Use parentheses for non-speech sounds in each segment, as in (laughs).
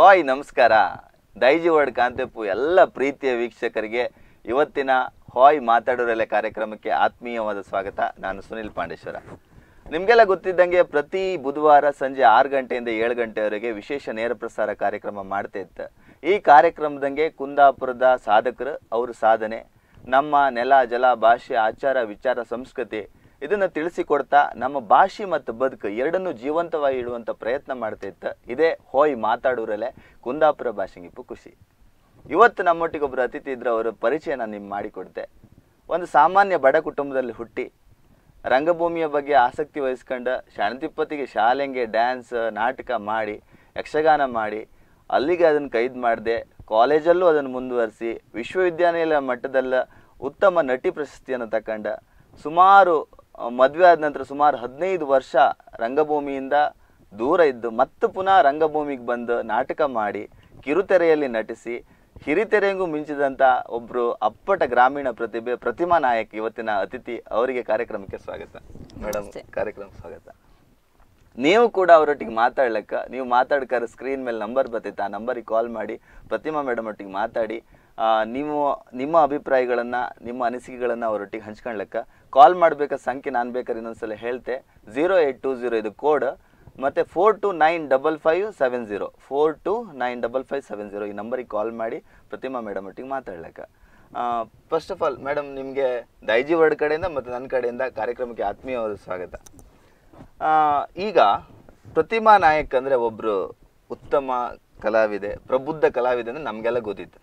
hi ನಮಸ್ಕಾರ Daiji word ಕಾಂತೆಪ್ಪು ಎಲ್ಲ ಪ್ರೀತಿಯ ವೀಕ್ಷಕರಿಗೆ ಇವತ್ತಿನ ಹಾಯ್ ಮಾತಾಡೋರೆಲ್ಲ ಕಾರ್ಯಕ್ರಮಕ್ಕೆ ಆತ್ಮೀಯವಾದ ಸ್ವಾಗತ ನಾನು ಸುನಿಲ್ ಪಾಂಡೇಶ್ವರ ನಿಮಗೆಲ್ಲ ಗೊತ್ತಿದ್ದಂಗೆ ಪ್ರತಿ ಬುಧವಾರ ಸಂಜೆ ಆರು ಗಂಟೆಯಿಂದ ಏಳು ಗಂಟೆವರೆಗೆ ವಿಶೇಷ ನೇರ ಪ್ರಸಾರ ಕಾರ್ಯಕ್ರಮ ಮಾಡ್ತಾ ಇತ್ತು ಈ ಕಾರ್ಯಕ್ರಮದಂಗೆ ಕುಂದಾಪುರದ ಸಾಧಕರು ಅವ್ರ ಸಾಧನೆ ನಮ್ಮ ನೆಲ ಜಲ ಭಾಷೆ ಆಚಾರ ವಿಚಾರ ಸಂಸ್ಕೃತಿ ಇದನ್ನು ತಿಳಿಸಿಕೊಡ್ತಾ ನಮ್ಮ ಭಾಷೆ ಮತ್ತು ಬದುಕು ಎರಡನ್ನೂ ಜೀವಂತವಾಗಿ ಇಡುವಂಥ ಪ್ರಯತ್ನ ಮಾಡ್ತಿತ್ತು ಇದೇ ಹೋಯ್ ಮಾತಾಡೋರಲ್ಲೇ ಕುಂದಾಪುರ ಭಾಷೆಗಿಪ್ಪು ಖುಷಿ ಇವತ್ತು ನಮ್ಮೊಟ್ಟಿಗೊಬ್ಬರು ಅತಿಥಿ ಇದ್ರೆ ಅವರ ಪರಿಚಯ ನಾನು ನಿಮ್ಗೆ ಮಾಡಿಕೊಡ್ತೆ ಒಂದು ಸಾಮಾನ್ಯ ಬಡ ಕುಟುಂಬದಲ್ಲಿ ಹುಟ್ಟಿ ರಂಗಭೂಮಿಯ ಬಗ್ಗೆ ಆಸಕ್ತಿ ವಹಿಸ್ಕೊಂಡು ಶಾಂತಿಪತಿಗೆ ಶಾಲೆಗೆ ಡ್ಯಾನ್ಸ್ ನಾಟಕ ಮಾಡಿ ಯಕ್ಷಗಾನ ಮಾಡಿ ಅಲ್ಲಿಗೆ ಅದನ್ನು ಕೈದು ಮಾಡಿದೆ ಕಾಲೇಜಲ್ಲೂ ಅದನ್ನು ಮುಂದುವರಿಸಿ ವಿಶ್ವವಿದ್ಯಾನಿಲಯ ಮಟ್ಟದಲ್ಲ ಉತ್ತಮ ನಟಿ ಪ್ರಶಸ್ತಿಯನ್ನು ತಕ್ಕಂಡ ಸುಮಾರು ಮದುವೆ ಆದ ನಂತರ ಸುಮಾರು ಹದಿನೈದು ವರ್ಷ ರಂಗಭೂಮಿಯಿಂದ ದೂರ ಇದ್ದು ಮತ್ತೆ ಪುನಃ ರಂಗಭೂಮಿಗೆ ಬಂದು ನಾಟಕ ಮಾಡಿ ಕಿರುತೆರೆಯಲ್ಲಿ ನಟಿಸಿ ಹಿರಿತೆರೆಗೂ ಮಿಂಚಿದಂಥ ಒಬ್ಬರು ಅಪ್ಪಟ ಗ್ರಾಮೀಣ ಪ್ರತಿಭೆ ಪ್ರತಿಮಾ ನಾಯಕ್ ಇವತ್ತಿನ ಅತಿಥಿ ಅವರಿಗೆ ಕಾರ್ಯಕ್ರಮಕ್ಕೆ ಸ್ವಾಗತ ಮೇಡಮ್ ಕಾರ್ಯಕ್ರಮ ಸ್ವಾಗತ ನೀವು ಕೂಡ ಅವರೊಟ್ಟಿಗೆ ಮಾತಾಡ್ಲಕ್ಕ ನೀವು ಮಾತಾಡ್ಕಾರ ಸ್ಕ್ರೀನ್ ಮೇಲೆ ನಂಬರ್ ಬರ್ತೈತೆ ಆ ನಂಬರಿಗೆ ಕಾಲ್ ಮಾಡಿ ಪ್ರತಿಮಾ ಮೇಡಮ್ ಒಟ್ಟಿಗೆ ಮಾತಾಡಿ ನೀವು ನಿಮ್ಮ ಅಭಿಪ್ರಾಯಗಳನ್ನು ನಿಮ್ಮ ಅನಿಸಿಕೆಗಳನ್ನು ಅವರೊಟ್ಟಿಗೆ ಹಂಚ್ಕೊಳ್ಲಿಕ್ಕೆ ಕಾಲ್ ಮಾಡಬೇಕಾದ ಸಂಖ್ಯೆ ನಾನು ಬೇಕಾದ್ರೆ ಇನ್ನೊಂದ್ಸಲ ಹೇಳ್ತೆ ಜೀರೋ ಏಯ್ಟ್ ಟು ಜೀರೋ ಇದು ಕೋಡ್ ಮತ್ತು four two nine double five seven zero four two nine double five seven zero ಈ ನಂಬರಿಗೆ ಕಾಲ್ ಮಾಡಿ ಪ್ರತಿಮಾ ಮೇಡಮ್ ಒಟ್ಟಿಗೆ ಮಾತಾಡ್ಲಿಕ್ಕೆ ಫಸ್ಟ್ ಆಫ್ ಆಲ್ ಮೇಡಮ್ ನಿಮಗೆ ದೈಜಿ ವರ್ಡ್ ಕಡೆಯಿಂದ ಮತ್ತು ನನ್ನ ಕಡೆಯಿಂದ ಕಾರ್ಯಕ್ರಮಕ್ಕೆ ಆತ್ಮೀಯವಾದ ಸ್ವಾಗತ ಈಗ ಪ್ರತಿಮಾ ನಾಯಕ್ ಅಂದರೆ ಒಬ್ಬರು ಉತ್ತಮ ಕಲಾವಿದೆ ಪ್ರಬುದ್ಧ ಕಲಾವಿದೆ ಅಂದರೆ ನಮಗೆಲ್ಲ ಗೊತ್ತಿತ್ತು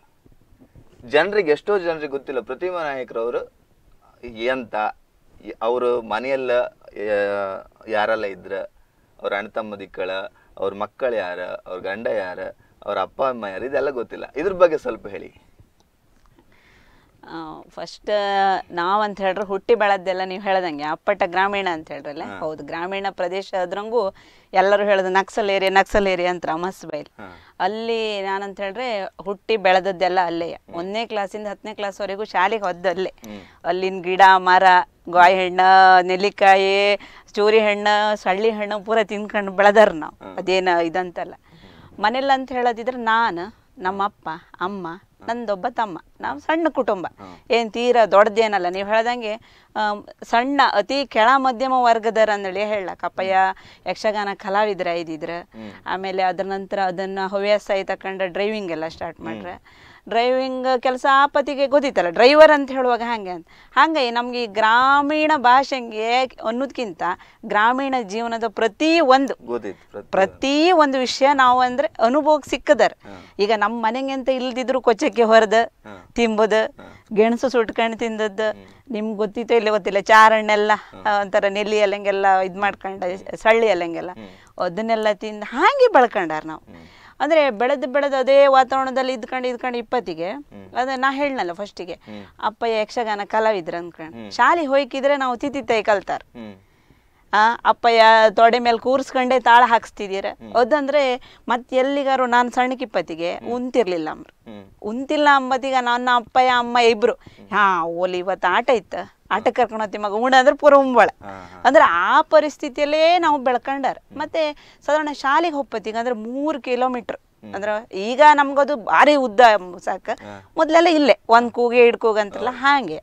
ಜನರಿಗೆ ಎಷ್ಟೋ ಜನರಿಗೆ ಗೊತ್ತಿಲ್ಲ ಪ್ರತಿಮಾ ನಾಯಕರವರು ಎಂತ ಅವರು ಮನೆಯೆಲ್ಲ ಯಾರೆಲ್ಲ ಇದ್ರೆ ಅವ್ರ ಅಣ್ಣ ತಮ್ಮದಿಕ್ಕಳ ಅವ್ರ ಮಕ್ಕಳು ಯಾರು ಅವ್ರ ಗಂಡ ಯಾರು ಅವ್ರ ಅಪ್ಪ ಅಮ್ಮ ಯಾರು ಇದೆಲ್ಲ ಗೊತ್ತಿಲ್ಲ ಇದ್ರ ಬಗ್ಗೆ ಸ್ವಲ್ಪ ಹೇಳಿ ಫಸ್ಟ್ ನಾವಂತ ಹೇಳಿದ್ರೆ ಹುಟ್ಟಿ ಬೆಳೆದೆಲ್ಲ ನೀವು ಹೇಳ್ದಂಗೆ ಅಪ್ಪಟ ಗ್ರಾಮೀಣ ಅಂತ ಹೇಳ್ರಲ್ಲ ಹೌದು ಗ್ರಾಮೀಣ ಪ್ರದೇಶ ಅದ್ರಂಗೂ ಎಲ್ಲರೂ ಹೇಳೋದು ನಕ್ಸಲ್ ಏರಿಯಾ ನಕ್ಸಲ್ ಏರಿಯಾ ಅಂತ ಬೈಲ್ ಅಲ್ಲಿ ನಾನಂತ ಹೇಳ್ರೆ ಹುಟ್ಟಿ ಬೆಳೆದದ್ದೆಲ್ಲ ಅಲ್ಲೇ ಒಂದನೇ ಕ್ಲಾಸಿಂದ ಹತ್ತನೇ ಕ್ಲಾಸ್ವರೆಗೂ ಶಾಲೆಗೆ ಹೊದ್ದಲ್ಲೇ ಅಲ್ಲಿನ ಗಿಡ ಮರ ಗಾಯಿ ಹಣ್ಣು ನೆಲ್ಲಿಕಾಯಿ ಚೂರಿ ಹಣ್ಣು ಸಳ್ಳಿ ಹಣ್ಣು ಪೂರ ತಿನ್ಕೊಂಡು ಬೆಳೆದಾರ ನಾವು ಅದೇನು ಇದಂತಲ್ಲ ಮನೇಲಿ ಅಂತ ಹೇಳೋದಿದ್ರೆ ನಾನು ನಮ್ಮಪ್ಪ ಅಮ್ಮ ನಂದೊಬ್ಬ ತಮ್ಮ ನಾವು ಸಣ್ಣ ಕುಟುಂಬ ಏನು ತೀರಾ ದೊಡ್ಡದೇನಲ್ಲ ನೀವು ಹೇಳ್ದಂಗೆ ಸಣ್ಣ ಅತಿ ಕೆಳ ಮಧ್ಯಮ ವರ್ಗದರ ಅಂದೇಳಿ ಹೇಳಕ್ ಅಪ್ಪಯ್ಯ ಯಕ್ಷಗಾನ ಕಲಾವಿದ್ರ ಇದ್ದಿದ್ರ ಆಮೇಲೆ ಅದ್ರ ನಂತರ ಅದನ್ನ ಹವ್ಯಾಸ ತಕೊಂಡ ಡ್ರೈವಿಂಗ್ ಎಲ್ಲ ಸ್ಟಾರ್ಟ್ ಮಾಡ್ರ ಡ್ರೈವಿಂಗ್ ಕೆಲಸ ಪತಿಗೆ ಗೊತ್ತಿತ್ತಲ್ಲ ಡ್ರೈವರ್ ಅಂತ ಹೇಳುವಾಗ ಹಾಗೆ ಅಂತ ಹಾಗೆ ನಮಗೆ ಈ ಗ್ರಾಮೀಣ ಭಾಷೆಗೆ ಅನ್ನೋದಕ್ಕಿಂತ ಗ್ರಾಮೀಣ ಜೀವನದ ಪ್ರತಿ ಒಂದು ಪ್ರತಿ ಒಂದು ವಿಷಯ ನಾವು ಅಂದರೆ ಅನುಭವಕ್ಕೆ ಸಿಕ್ಕದಾರ ಈಗ ನಮ್ಮ ಮನೆಗೆ ಅಂತ ಇಲ್ದಿದ್ರು ಕೊಚ್ಚಕ್ಕೆ ಹೊರದ ತಿಂಬುದು ಗೆಣಸು ಸುಟ್ಕೊಂಡು ತಿಂದದ್ದು ನಿಮ್ಗೆ ಗೊತ್ತಿತ್ತು ಇಲ್ಲ ಗೊತ್ತಿಲ್ಲ ಚಾರಣ್ಣೆಲ್ಲ ಒಂಥರ ನೆಲ್ಲಿ ಅಲ್ಲಂಗೆಲ್ಲ ಇದು ಮಾಡ್ಕೊಂಡು ಸಳ್ಳಿ ಅಲ್ಲಂಗೆಲ್ಲ ಅದನ್ನೆಲ್ಲ ತಿಂದು ಹಾಗೆ ಬೆಳ್ಕೊಂಡಾರ ನಾವು ಅಂದ್ರೆ ಬೆಳೆದು ಬೆಳೆದು ಅದೇ ವಾತಾವರಣದಲ್ಲಿ ಇದ್ಕೊಂಡು ಇದ್ಕೊಂಡು ಇಪ್ಪತ್ತಿಗೆ ಅದೇ ನಾ ಹೇಳ್ನಲ್ಲ ಫಸ್ಟಿಗೆ ಅಪ್ಪ ಯಕ್ಷಗಾನ ಕಲಾವಿದ್ರ ಅಂದ್ಕೊಂಡು ಶಾಲೆ ಹೋಯ್ಕಿದ್ರೆ ನಾವು ತಿತ್ತಿತ್ತೈ ಕಲ್ತಾರ ಆ ಅಪ್ಪಯ್ಯ ತೊಡೆ ಮೇಲೆ ಕೂರ್ಸ್ಕೊಂಡೆ ತಾಳ ಹಾಕ್ಸ್ತಿದ್ದೀರ ಅದಂದ್ರೆ ಮತ್ತೆ ಎಲ್ಲಿಗಾರು ನಾನು ಸಣ್ಣಕ್ಕಿಪ್ಪತ್ತಿಗೆ ಉಂತಿರ್ಲಿಲ್ಲ ಅಂಬ್ರು ಉಂತಿಲ್ಲ ಅಂಬತ್ತೀಗ ನನ್ನ ಅಪ್ಪಯ್ಯ ಅಮ್ಮ ಇಬ್ರು ಹಾ ಓಲಿ ಇವತ್ತು ಆಟ ಇತ್ತ ಆಟ ಕರ್ಕೊಂಡು ಮಗ ಉಂಡ ಅಂದ್ರೆ ಪೂರ ಉಂಬಳ ಅಂದ್ರೆ ಆ ಪರಿಸ್ಥಿತಿಯಲ್ಲೇ ನಾವು ಬೆಳ್ಕೊಂಡಾರ ಮತ್ತೆ ಸಾಧಾರಣ ಶಾಲೆಗೆ ಹೋಗ್ಪತ್ತೀಗ ಅಂದ್ರೆ ಮೂರು ಕಿಲೋಮೀಟರ್ ಅಂದ್ರೆ ಈಗ ನಮ್ಗದು ಭಾರಿ ಉದ್ದ ಸಾಕ ಮೊದ್ಲೆಲ್ಲ ಇಲ್ಲೇ ಒಂದ್ ಕೂಗೆ ಕೂಗ ಅಂತಲ್ಲ ಹಾಗೆ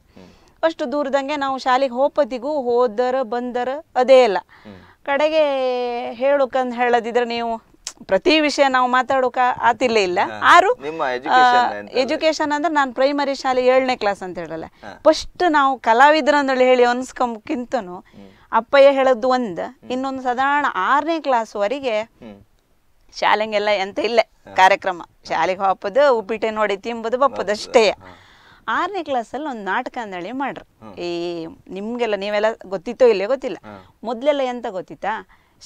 ಅಷ್ಟು ದೂರದಂಗೆ ನಾವು ಶಾಲೆಗೆ ಹೋಗ್ಪತಿಗೂ ಹೋದರ ಬಂದರ ಅದೇ ಇಲ್ಲ ಕಡೆಗೆ ಹೇಳುಕಂದು ಹೇಳದಿದ್ರೆ ನೀವು ಪ್ರತಿ ವಿಷಯ ನಾವು ಮಾತಾಡೋಕ ಆತಿಲ್ಲ ಇಲ್ಲ ಆರು ಎಜುಕೇಶನ್ ಅಂದ್ರೆ ನಾನು ಪ್ರೈಮರಿ ಶಾಲೆ ಏಳನೇ ಕ್ಲಾಸ್ ಅಂತ ಹೇಳಲ್ಲ ಫಸ್ಟ್ ನಾವು ಅಂತ ಹೇಳಿ ಅನ್ಸ್ಕೊಂಬಕ್ಕಿಂತನು ಅಪ್ಪಯ್ಯ ಹೇಳದ್ದು ಒಂದ್ ಇನ್ನೊಂದು ಸಾಧಾರಣ ಆರನೇ ಕ್ಲಾಸ್ ವರೆಗೆ ಶಾಲೆಗೆಲ್ಲ ಎಂತ ಇಲ್ಲ ಕಾರ್ಯಕ್ರಮ ಶಾಲೆಗೆ ಹಾಪದ ಉಪ್ಪಿಟ್ಟೆ ನೋಡಿ ತಿಂಬುದು ಬಪ್ಪದಷ್ಟೇ ಅಷ್ಟೇ ಆರನೇ ಕ್ಲಾಸಲ್ಲಿ ಒಂದು ನಾಟಕ ಅಂದೇಳಿ ಮಾಡ್ರಿ ಈ ನಿಮ್ಗೆಲ್ಲ ನೀವೆಲ್ಲ ಗೊತ್ತಿತ್ತೋ ಇಲ್ಲೇ ಗೊತ್ತಿಲ್ಲ ಮೊದಲೆಲ್ಲ ಎಂತ ಗೊತ್ತಿತ್ತಾ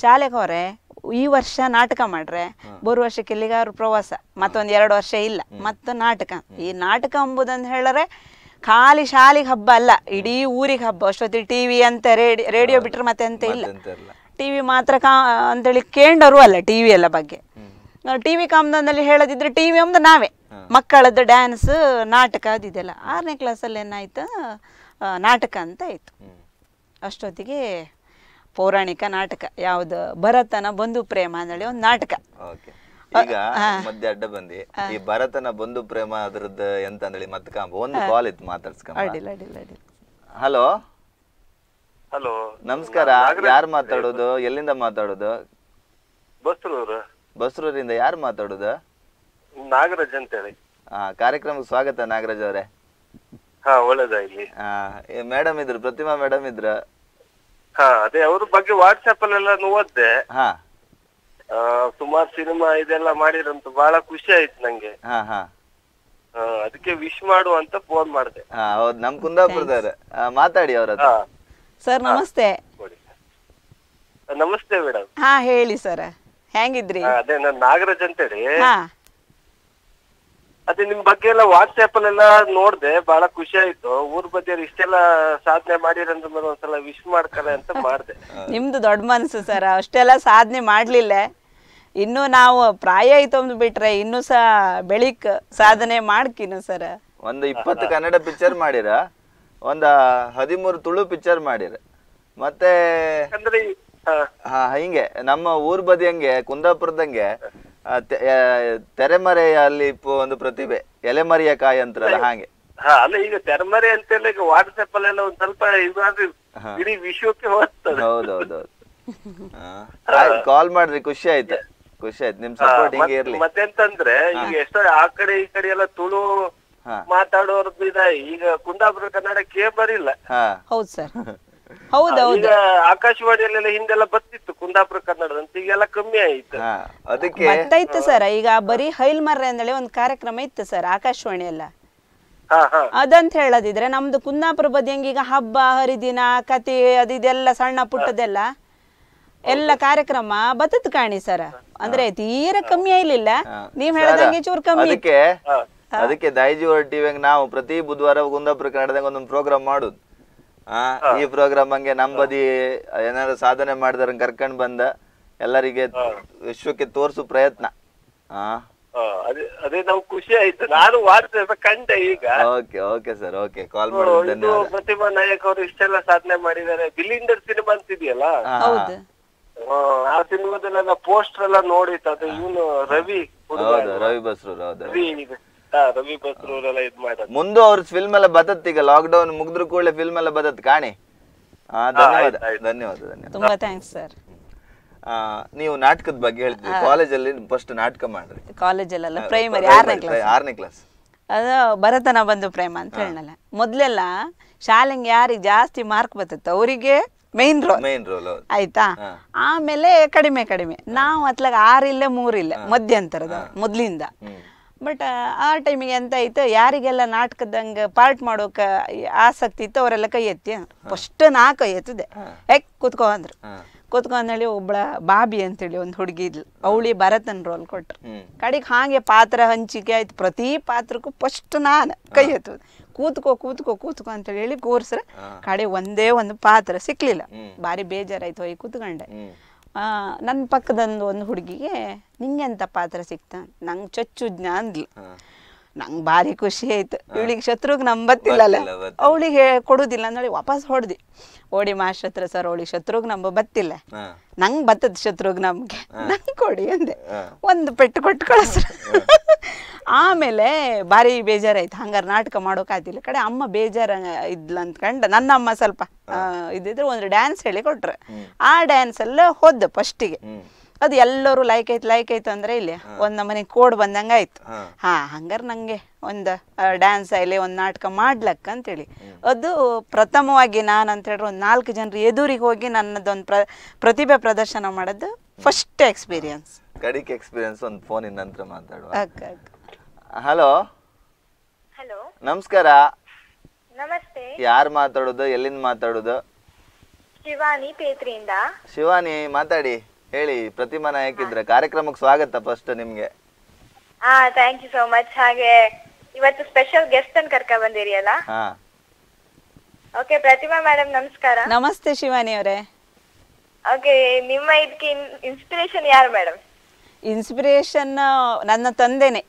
ಶಾಲೆಗೆ ಹೋರೆ ಈ ವರ್ಷ ನಾಟಕ ಮಾಡ್ರೆ ಬರುವ ವರ್ಷಕ್ಕೆ ಪ್ರವಾಸ ಮತ್ತೊಂದು ಎರಡು ವರ್ಷ ಇಲ್ಲ ಮತ್ತು ನಾಟಕ ಈ ನಾಟಕ ಅಂಬುದಂತ ಹೇಳಿದ್ರೆ ಖಾಲಿ ಶಾಲಿಗೆ ಹಬ್ಬ ಅಲ್ಲ ಇಡೀ ಊರಿಗೆ ಹಬ್ಬ ಅಷ್ಟೊತ್ತಿಗೆ ಟಿ ವಿ ಅಂತ ರೇಡಿ ರೇಡಿಯೋ ಬಿಟ್ರೆ ಮತ್ತೆ ಅಂತ ಇಲ್ಲ ಟಿ ವಿ ಮಾತ್ರ ಕಾ ಅಂತೇಳಿ ಕೇಂಡರು ಅಲ್ಲ ಟಿ ವಿ ಎಲ್ಲ ಬಗ್ಗೆ ಟಿ ವಿ ಕಾಮದಲ್ಲಿ ಹೇಳದಿದ್ರೆ ಟಿ ವಿ ಒಂದು ನಾವೇ ಮಕ್ಕಳದ್ದು ಡ್ಯಾನ್ಸ್ ನಾಟಕ ಅದಿದೆಲ್ಲ ಆರನೇ ಕ್ಲಾಸಲ್ಲಿ ಏನಾಯ್ತು ನಾಟಕ ಅಂತ ಆಯಿತು ಅಷ್ಟೊತ್ತಿಗೆ ಪೌರಾಣಿಕ ನಾಟಕ ಯಾವ್ದು ಭರತನ ಬಂಧು ಪ್ರೇಮ ಅಂದೇಳಿ ಒಂದು ನಾಟಕ ಈಗ ಮಧ್ಯ ಅಡ್ಡ ಬಂದಿ ಈ ಭರತನ ಬಂಧು ಪ್ರೇಮ ಅದ್ರದ್ದು ಎಂತ ಅಂದೇಳಿ ಮತ್ತೆ ಕಾಂಬ ಒಂದು ಕಾಲ್ ಇತ್ತು ಮಾತಾಡ್ಸ್ಕೊಂಡ್ ಹಲೋ ಹಲೋ ನಮಸ್ಕಾರ ಯಾರು ಮಾತಾಡೋದು ಎಲ್ಲಿಂದ ಮಾತಾಡೋದು ಬಸ್ರೂರು ಬಸ್ರೂರಿಂದ ಯಾರು ಮಾತಾಡೋದು ನಾಗರಾಜ್ ಅಂತ ಹೇಳಿ ಹಾ ಕಾರ್ಯಕ್ರಮಕ್ಕೆ ಸ್ವಾಗತ ನಾಗರಾಜ್ ಅವರೇ ಹಾ ಒಳ್ಳೇದಾಗ್ಲಿ ಹಾ ಮೇಡಮ್ ಇದ್ರು ಪ್ರತಿಮಾ ಮೇಡಮ್ ಇದ್ರ ಹಾ ಅದೇ ಅವ್ರ ಬಗ್ಗೆ ವಾಟ್ಸ್ಆಪ್ ಅಲ್ಲೆಲ್ಲ ಓದ್ದೆ ಹಾ ಸುಮಾರು ಸಿನಿಮಾ ಇದೆಲ್ಲ ಮಾಡಿರಂತ ಬಹಳ ಖುಷಿ ಆಯ್ತು ನಂಗೆ ಹಾ ಹಾ ಅದಕ್ಕೆ ವಿಶ್ ಮಾಡು ಅಂತ ಫೋನ್ ಮಾಡ್ದೆ ಹಾ ಹೌದು ನಮ್ ಕುಂದಾಪುರದವ್ರೆ ಮಾತಾಡಿ ಅವ್ರ ಹತ್ರ ಸರ್ ನಮಸ್ತೆ ನಮಸ್ತೆ ಮೇಡಮ್ ಹಾ ಹೇಳಿ ಸರ್ ಹೆಂಗಿದ್ರಿ ಅದೇ ನಾನು ನಾಗರಾಜ್ ಅಂತೇಳಿ ಅದೇ ನಿಮ್ ಬಗ್ಗೆ ಎಲ್ಲ ವಾಟ್ಸ್ಆಪ್ ಅಲ್ಲೆಲ್ಲ ನೋಡ್ದೆ ಬಹಳ ಖುಷಿ ಆಯ್ತು ಊರ್ ಬದಿಯವ್ರು ಇಷ್ಟೆಲ್ಲ ಸಾಧನೆ ಮಾಡಿರಂದ್ರೆ ಒಂದ್ಸಲ ವಿಶ್ ಮಾಡ್ಕಲ್ಲ ಅಂತ ಮಾಡ್ದೆ (laughs) ನಿಮ್ದು ದೊಡ್ಡ ಮನ್ಸು ಸರ್ ಅಷ್ಟೆಲ್ಲ ಸಾಧನೆ ಮಾಡ್ಲಿಲ್ಲ ಇನ್ನು ನಾವು ಪ್ರಾಯ ಆಯ್ತು ಬಿಟ್ರೆ ಇನ್ನು ಸಹ ಬೆಳಿಕ್ ಸಾಧನೆ ಮಾಡ್ಕಿನ್ನು ಸರ್ ಒಂದು ಇಪ್ಪತ್ತು ಕನ್ನಡ ಪಿಕ್ಚರ್ ಮಾಡಿರ ಒಂದ ಹದಿಮೂರು ತುಳು ಪಿಕ್ಚರ್ ಮಾಡಿರ ಮತ್ತೆ ಹಾ ಹಿಂಗೆ ನಮ್ಮ ಊರ್ ಬದಿಯಂಗೆ ಕುಂದಾಪುರದಂಗೆ ತೆರೆಮರೆಯಲ್ಲಿ ಒಂದು ಪ್ರತಿಭೆ ಎಲೆಮರೆಯ ಕಾಯಿ ಅಂತ ಹಾಗೆ ಹಾ ಅಲ್ಲ ಈಗ ತೆರೆಮರೆ ಅಂತ ಹೇಳಿ ಈಗ ಅಲ್ಲಿ ಅಲ್ಲೆಲ್ಲ ಒಂದ್ ಸ್ವಲ್ಪ ಇಡೀ ವಿಶ್ವಕ್ಕೆ ಹೋಗ್ತದೆ ಹೌದೌದು ಕಾಲ್ (laughs) ಮಾಡ್ರಿ ಖುಷಿ ಆಯ್ತು ಖುಷಿ ಆಯ್ತು ನಿಮ್ ಸಪೋರ್ಟ್ ಹಿಂಗೆ ಇರ್ಲಿ ಮತ್ತೆಂತಂದ್ರೆ ಈಗ ಎಷ್ಟೋ ಆ ಕಡೆ ಈ ಕಡೆ ಎಲ್ಲ ತುಳು ಮಾತಾಡೋರ್ದು ಈಗ ಕುಂದಾಪುರ ಕನ್ನಡ ಕೇಬರ್ ಇಲ್ಲ ಹೌದು ಸರ್ (laughs) ಹೌದೌದು ಆಕಾಶವಾಣಿಯಲ್ಲೆಲ್ಲ ಹಿಂದೆಲ್ಲ ಬರ್ತಿತ್ತು ಕುಂದಾಪುರ ಅಂತ ಈಗೆಲ್ಲ ಕಮ್ಮಿ ಆಯ್ತು ಅದಕ್ಕೆ ಬರ್ತಾಯ್ತು ಸರ್ ಈಗ ಬರೀ ಹೈಲ್ ಮರ್ರೆ ಅಂದೇಳಿ ಒಂದು ಕಾರ್ಯಕ್ರಮ ಇತ್ತು ಸರ್ ಆಕಾಶವಾಣಿಯೆಲ್ಲ ಅದಂತ ಹೇಳದಿದ್ರೆ ನಮ್ದು ಕುಂದಾಪುರ ಬದಿಯಂಗ ಈಗ ಹಬ್ಬ ಹರಿದಿನ ಕತೆ ಅದು ಇದೆಲ್ಲ ಸಣ್ಣ ಪುಟ್ಟದೆಲ್ಲ ಎಲ್ಲ ಕಾರ್ಯಕ್ರಮ ಬತ್ತತ್ ಕಾಣಿ ಸರ್ ಅಂದ್ರೆ ತೀರ ಕಮ್ಮಿ ಆಗ್ಲಿಲ್ಲ ನೀವ್ ಹೇಳದಂಗೆ ಚೂರ್ ಕಮ್ಮಿ ಅದಕ್ಕೆ ಅದಕ್ಕೆ ದೈಜಿ ಹೊರಟಿವಂಗ್ ನಾವು ಪ್ರತಿ ಬುಧವಾರ ಕುಂದಾಪುರ ಕನ್ನಡದಾಗ ಒಂದೊಂದು ಪ್ರೋಗ್ರಾಮ್ ಮಾಡುದು ಆ ಈ ಪ್ರೋಗ್ರಾಮ್ ಹಂಗೆ ನಂಬದಿ ಏನಾದ್ರು ಸಾಧನೆ ಮಾಡಿದಾರ ಕರ್ಕೊಂಡ್ ಬಂದ ಎಲ್ಲರಿಗೆ ವಿಶ್ವಕ್ಕೆ ತೋರಿಸು ಪ್ರಯತ್ನ ಆ ಅದೇ ನಾವು ಖುಷಿ ಆಯ್ತು ನಾನು ವಾರ್ತೆ ಕಂಡೆ ಈಗ okay okay sir okay call ಮಾಡಿದ್ದು ಪ್ರತಿಮಾ ನಾಯಕ್ ಅವರು ಇಷ್ಟೆಲ್ಲ ಸಾಧನೆ ಮಾಡಿದ್ದಾರೆ ಬಿಲಿಂಡರ್ ಸಿನಿಮಾ ಅಂತಿದೆಯಲ್ಲ ಆ ಸಿನಿಮಾದಲ್ಲೆಲ್ಲ ಪೋಸ್ಟರ್ ಎಲ್ಲ ನೋಡಿತ್ತು ಅದು ಇವನು ರವಿ ರವಿ ಬಸ್ರೂರ್ ಹೌದು ರವಿ ಅವ್ರ ಫಿಲ್ಮ್ ಎಲ್ಲ ಬದತ್ ಈಗ ಲಾಕ್ ಡೌನ್ ಮುಗಿದ್ರು ಕೂಡ ಫಿಲ್ಮ್ ಎಲ್ಲ ಬದತ್ ಕಾಣಿ ಧನ್ಯವಾದ ಧನ್ಯವಾದ ತುಂಬಾ ಥ್ಯಾಂಕ್ಸ್ ಸರ್ ನೀವು ನಾಟಕದ ಬಗ್ಗೆ ಹೇಳ್ತೀವಿ ಕಾಲೇಜಲ್ಲಿ ಫಸ್ಟ್ ನಾಟಕ ಮಾಡ್ರಿ ಕಾಲೇಜಲ್ಲೆಲ್ಲ ಪ್ರೈಮರಿ ಆರನೇ ಕ್ಲಾಸ್ ಆರನೇ ಕ್ಲಾಸ್ ಅದು ಭರತನ ಬಂದು ಪ್ರೇಮ ಅಂತ ಹೇಳಲ್ಲ ಮೊದಲೆಲ್ಲ ಶಾಲೆಗೆ ಯಾರಿಗೆ ಜಾಸ್ತಿ ಮಾರ್ಕ್ ಬರ್ತಿತ್ತು ಅವರಿಗೆ ಮೇನ್ ರೋಲ್ ಮೇನ್ ರೋಲ್ ಆಯ್ತಾ ಆಮೇಲೆ ಕಡಿಮೆ ಕಡಿಮೆ ನಾವು ಅತ್ಲಾಗ ಆರಿಲ್ಲ ಮೂರಿಲ್ಲ ಮಧ್ಯಂತರದ ಮೊದ್ಲಿಂದ ಬಟ್ ಆ ಟೈಮಿಗೆ ಎಂತ ಆಯ್ತು ಯಾರಿಗೆಲ್ಲ ನಾಟಕದಂಗೆ ಪಾರ್ಟ್ ಮಾಡೋಕೆ ಆಸಕ್ತಿ ಇತ್ತು ಅವರೆಲ್ಲ ಕೈ ಎತ್ತಿ ಫಸ್ಟ್ ನಾ ಕೈ ಎತ್ತದೆ ಯಾಕೆ ಕುತ್ಕೋ ಅಂದ್ರು ಕುತ್ಕೋ ಅಂದೇಳಿ ಒಬ್ಬಳ ಬಾಬಿ ಅಂತೇಳಿ ಒಂದು ಹುಡುಗಿ ಇದ್ಲು ಅವಳಿ ಭರತನ್ ರೋಲ್ ಕೊಟ್ರು ಕಡೆಗೆ ಹಾಗೆ ಪಾತ್ರ ಹಂಚಿಕೆ ಆಯ್ತು ಪ್ರತಿ ಪಾತ್ರಕ್ಕೂ ಫಸ್ಟ್ ನಾನು ಕೈ ಎತ್ತದೆ ಕೂತ್ಕೋ ಕೂತ್ಕೋ ಕೂತ್ಕೋ ಅಂತೇಳಿ ಕೂರ್ಸ್ರೆ ಕಡೆ ಒಂದೇ ಒಂದು ಪಾತ್ರ ಸಿಕ್ಲಿಲ್ಲ ಭಾರಿ ಬೇಜಾರಾಯ್ತು ಹೋಗಿ ಕೂತ್ಕೊಂಡೆ ನನ್ನ ಪಕ್ಕದೊಂದು ಒಂದು ಹುಡುಗಿಗೆ ನಿಂಗೆ ಪಾತ್ರ ಸಿಕ್ತ ನಂಗೆ ಚೊಚ್ಚು ಅಂದ್ಲಿ ನಂಗೆ ಭಾರಿ ಖುಷಿ ಆಯ್ತು ಇವಳಿಗೆ ಶತ್ರುಗ್ ನಂಬತ್ತಿಲ್ಲಲ್ಲ ಅವಳಿಗೆ ಕೊಡುದಿಲ್ಲ ಅಂದೇಳಿ ವಾಪಸ್ ಹೊಡ್ದಿ ಓಡಿ ಮಾಸ್ಟ್ರ ಸರ್ ಅವಳಿಗೆ ಶತ್ರುಗ್ ನಂಬ ಬತ್ತಿಲ್ಲ ನಂಗೆ ಬತ್ತದ ಶತ್ರುಗ್ ನಮ್ಗೆ ನಂಗೆ ಕೊಡಿ ಅಂದೆ ಒಂದು ಪೆಟ್ಟು ಕೊಟ್ಟು ಕಳಿಸ ಆಮೇಲೆ ಭಾರಿ ಬೇಜಾರಾಯ್ತು ಹಂಗಾರ ನಾಟಕ ಮಾಡೋಕಾತಿಲ್ಲ ಕಡೆ ಅಮ್ಮ ಬೇಜಾರ ಇದ್ಲ ಕಂಡ ನನ್ನ ಅಮ್ಮ ಸ್ವಲ್ಪ ಇದಿದ್ರೆ ಒಂದು ಡ್ಯಾನ್ಸ್ ಹೇಳಿ ಕೊಟ್ರು ಆ ಡ್ಯಾನ್ಸ್ ಎಲ್ಲ ಹೋದ ಫಸ್ಟಿಗೆ ಅದು ಎಲ್ಲರೂ ಲೈಕ್ ಐತ್ ಲೈಕ್ ಐತ್ ಅಂದ್ರೆ ಇಲ್ಲಿ ಒಂದ್ ನಮ್ಮನೆ ಕೋಡ್ ಬಂದಂಗ ಆಯ್ತು ಹಾ ಹಂಗಾರ ನಂಗೆ ಒಂದ್ ಡ್ಯಾನ್ಸ್ ಆಯ್ಲಿ ಒಂದ್ ನಾಟಕ ಅಂತ ಹೇಳಿ ಅದು ಪ್ರಥಮವಾಗಿ ನಾನು ಅಂತ ಹೇಳಿ ಒಂದ್ ನಾಲ್ಕು ಜನ ಎದುರಿಗೆ ಹೋಗಿ ನನ್ನದೊಂದು ಪ್ರ ಪ್ರತಿಭೆ ಪ್ರದರ್ಶನ ಮಾಡೋದು ಫಸ್ಟ್ ಎಕ್ಸ್ಪೀರಿಯನ್ಸ್ ಕಡಿಕ್ ಎಕ್ಸ್ಪೀರಿಯನ್ಸ್ ಒಂದು ಫೋನಿನ ನಂತರ ಮಾತಾಡುವ ಹಲೋ ಹಲೋ ನಮಸ್ಕಾರ ನಮಸ್ತೆ ಯಾರು ಮಾತಾಡೋದು ಎಲ್ಲಿಂದ ಮಾತಾಡೋದು ಶಿವಾನಿ ಪೇತ್ರಿಯಿಂದ ಶಿವಾನಿ ಮಾತಾಡಿ ಹೇಳಿ ಪ್ರತಿಮಾ ನಾಯಕ್ ಇದ್ರೆ ಕಾರ್ಯಕ್ರಮಕ್ಕೆ ಸ್ವಾಗತ ಫಸ್ಟ್ ನಿಮ್ಗೆ ಹಾ ಥ್ಯಾಂಕ್ ಯು ಸೋ ಮಚ್ ಹಾಗೆ ಇವತ್ತು ಸ್ಪೆಷಲ್ ಗೆಸ್ಟ್ ಅನ್ ಕರ್ಕ ಬಂದಿರಿ ಅಲ್ಲ ಹಾ ಓಕೆ ಪ್ರತಿಮಾ ಮೇಡಂ ನಮಸ್ಕಾರ ನಮಸ್ತೆ ಶಿವಾನಿ ಅವರೇ ಓಕೆ ನಿಮ್ಮ ಇದಕ್ಕೆ ಇನ್ಸ್ಪಿರೇಷನ್ ಯಾರು ಮೇಡಂ ಇನ್ಸ್ಪಿರೇಷನ್ ನನ್ನ ತಂದೆನೆ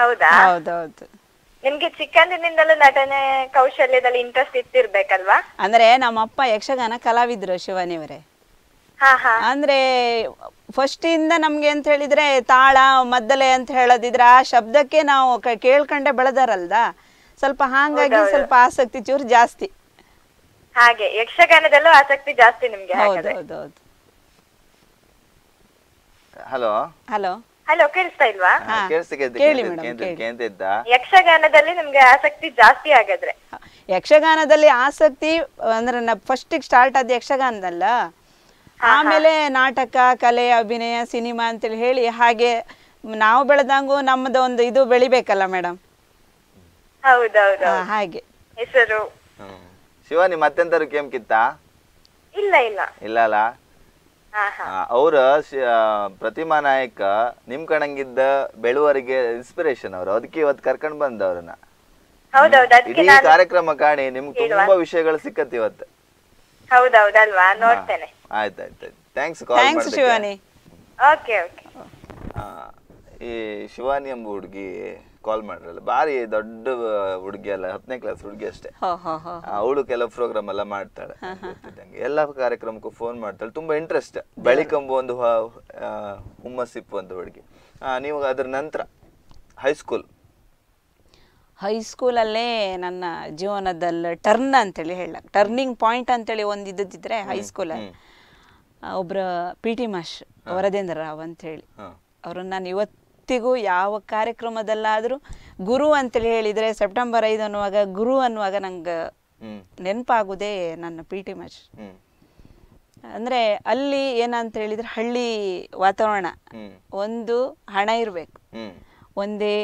ಹೌದಾ ಹೌದೌದು ನಿಮ್ಗೆ ಚಿಕ್ಕಂದಿನಿಂದಲೂ ನಟನೆ ಕೌಶಲ್ಯದಲ್ಲಿ ಇಂಟ್ರೆಸ್ಟ್ ಇತ್ತಿರ್ಬೇಕಲ್ವಾ ಅಂದ್ರೆ ನಮ್ಮಪ್ಪ ಯಕ್ಷಗಾನ ಕಲಾವಿದ್ರು ಶಿವಾನಿ ಅವರೇ ಅಂದ್ರೆ ಫಸ್ಟ್ ಇಂದ ನಮ್ಗೆ ಅಂತ ಹೇಳಿದ್ರೆ ತಾಳ ಮದ್ದಲೆ ಅಂತ ಹೇಳೋದಿದ್ರೆ ಆ ಶಬ್ದಕ್ಕೆ ನಾವು ಕೇಳ್ಕೊಂಡೆ ಬೆಳೆದಾರಲ್ದಾ ಸ್ವಲ್ಪ ಹಾಂಗಾಗಿ ಸ್ವಲ್ಪ ಆಸಕ್ತಿ ಚೂರು ಜಾಸ್ತಿ ಹಾಗೆ ಯಕ್ಷಗಾನದಲ್ಲೂ ಆಸಕ್ತಿ ಜಾಸ್ತಿ ನಿಮ್ಗೆ ಹಲೋ ಹಲೋ ಹಲೋ ಕೇಳಿಸ್ತಾ ಇಲ್ವಾ ಯಕ್ಷಗಾನದಲ್ಲಿ ನಿಮ್ಗೆ ಆಸಕ್ತಿ ಜಾಸ್ತಿ ಆಗದ್ರೆ ಯಕ್ಷಗಾನದಲ್ಲಿ ಆಸಕ್ತಿ ಅಂದ್ರೆ ಫಸ್ಟ್ ಸ್ಟಾರ್ಟ್ ಆದ ಯಕ್ಷಗಾನದಲ್ಲ ಆಮೇಲೆ ನಾಟಕ ಕಲೆ ಅಭಿನಯ ಸಿನಿಮಾ ಅಂತೇಳಿ ಹೇಳಿ ಹಾಗೆ ನಾವು ಬೆಳೆದಂಗೂ ನಮ್ದು ಒಂದು ಇದು ಬೆಳಿಬೇಕಲ್ಲ ಮೇಡಮ್ ಹಾಗೆ ಹೆಸರು ಶಿವ ಇಲ್ಲ ಇಲ್ಲ ಇಲ್ಲ ಅಲ್ಲ ಅವರ ಪ್ರತಿಮಾ ನಾಯಕ ನಿಮ್ ಕಣಂಗಿದ್ದ ಬೆಳುವರಿಗೆ ಇನ್ಸ್ಪಿರೇಷನ್ ಅವರು ಅದಕ್ಕೆ ಇವತ್ತು ಕರ್ಕೊಂಡ್ ಬಂದ ಇಡೀ ಕಾರ್ಯಕ್ರಮ ಕಾಣಿ ನಿಮ್ಗೆ ತುಂಬಾ ವಿಷಯಗಳು ಸಿಕ್ಕತ್ತೆ ಇವತ್ತು ಹೌದೌದಲ್ವಾ ನೋಡ್ತೇನೆ ಕಾಲ್ ಶಿವಾನಿ ಓಕೆ ಓಕೆ ಈ ಶಿವಾನಿ ಎಂಬ ಹುಡುಗಿ ಕಾಲ್ ಮಾಡ್ರಲ್ಲ ಬಾರಿ ದೊಡ್ಡ ಹುಡುಗಿ ಅಲ್ಲ ಹತ್ತನೇ ಕ್ಲಾಸ್ ಹುಡುಗಿ ಅಷ್ಟೇ ಅವಳು ಕೆಲವು ಪ್ರೋಗ್ರಾಮ್ ಎಲ್ಲ ಮಾಡ್ತಾಳೆ ಎಲ್ಲ ಕಾರ್ಯಕ್ರಮಕ್ಕೂ ಫೋನ್ ಮಾಡ್ತಾಳೆ ತುಂಬಾ ಇಂಟ್ರೆಸ್ಟ್ ಬಳಿಕ ಒಂದು ಹುಮ್ಮಸ್ಸಿಪ್ಪು ಒಂದು ಹುಡುಗಿ ನೀವು ಅದ್ರ ನಂತರ ಹೈಸ್ಕೂಲ್ ಹೈಸ್ಕೂಲಲ್ಲೇ ನನ್ನ ಜೀವನದಲ್ಲಿ ಟರ್ನ್ ಅಂತೇಳಿ ಹೇಳಕ್ ಟರ್ನಿಂಗ್ ಪಾಯಿಂಟ್ ಅಂತೇಳಿ ಒಂದು ಇದ್ದಿದ್ರೆ ಹೈಸ್ಕೂಲ ಒಬ್ರು ಪಿ ಟಿ ಮಾಶ್ ವರದೇಂದ್ರ ರಾವ್ ಅಂತೇಳಿ ಅವ್ರನ್ನ ನಾನು ಇವತ್ತಿಗೂ ಯಾವ ಕಾರ್ಯಕ್ರಮದಲ್ಲಾದರೂ ಗುರು ಅಂತೇಳಿ ಹೇಳಿದರೆ ಸೆಪ್ಟೆಂಬರ್ ಐದು ಅನ್ನುವಾಗ ಗುರು ಅನ್ನುವಾಗ ನಂಗೆ ನೆನಪಾಗೋದೇ ನನ್ನ ಪಿ ಟಿ ಮಾಶ್ ಅಂದರೆ ಅಲ್ಲಿ ಏನಂತ ಹೇಳಿದ್ರೆ ಹಳ್ಳಿ ವಾತಾವರಣ ಒಂದು ಹಣ ಇರಬೇಕು ಒಂದೇ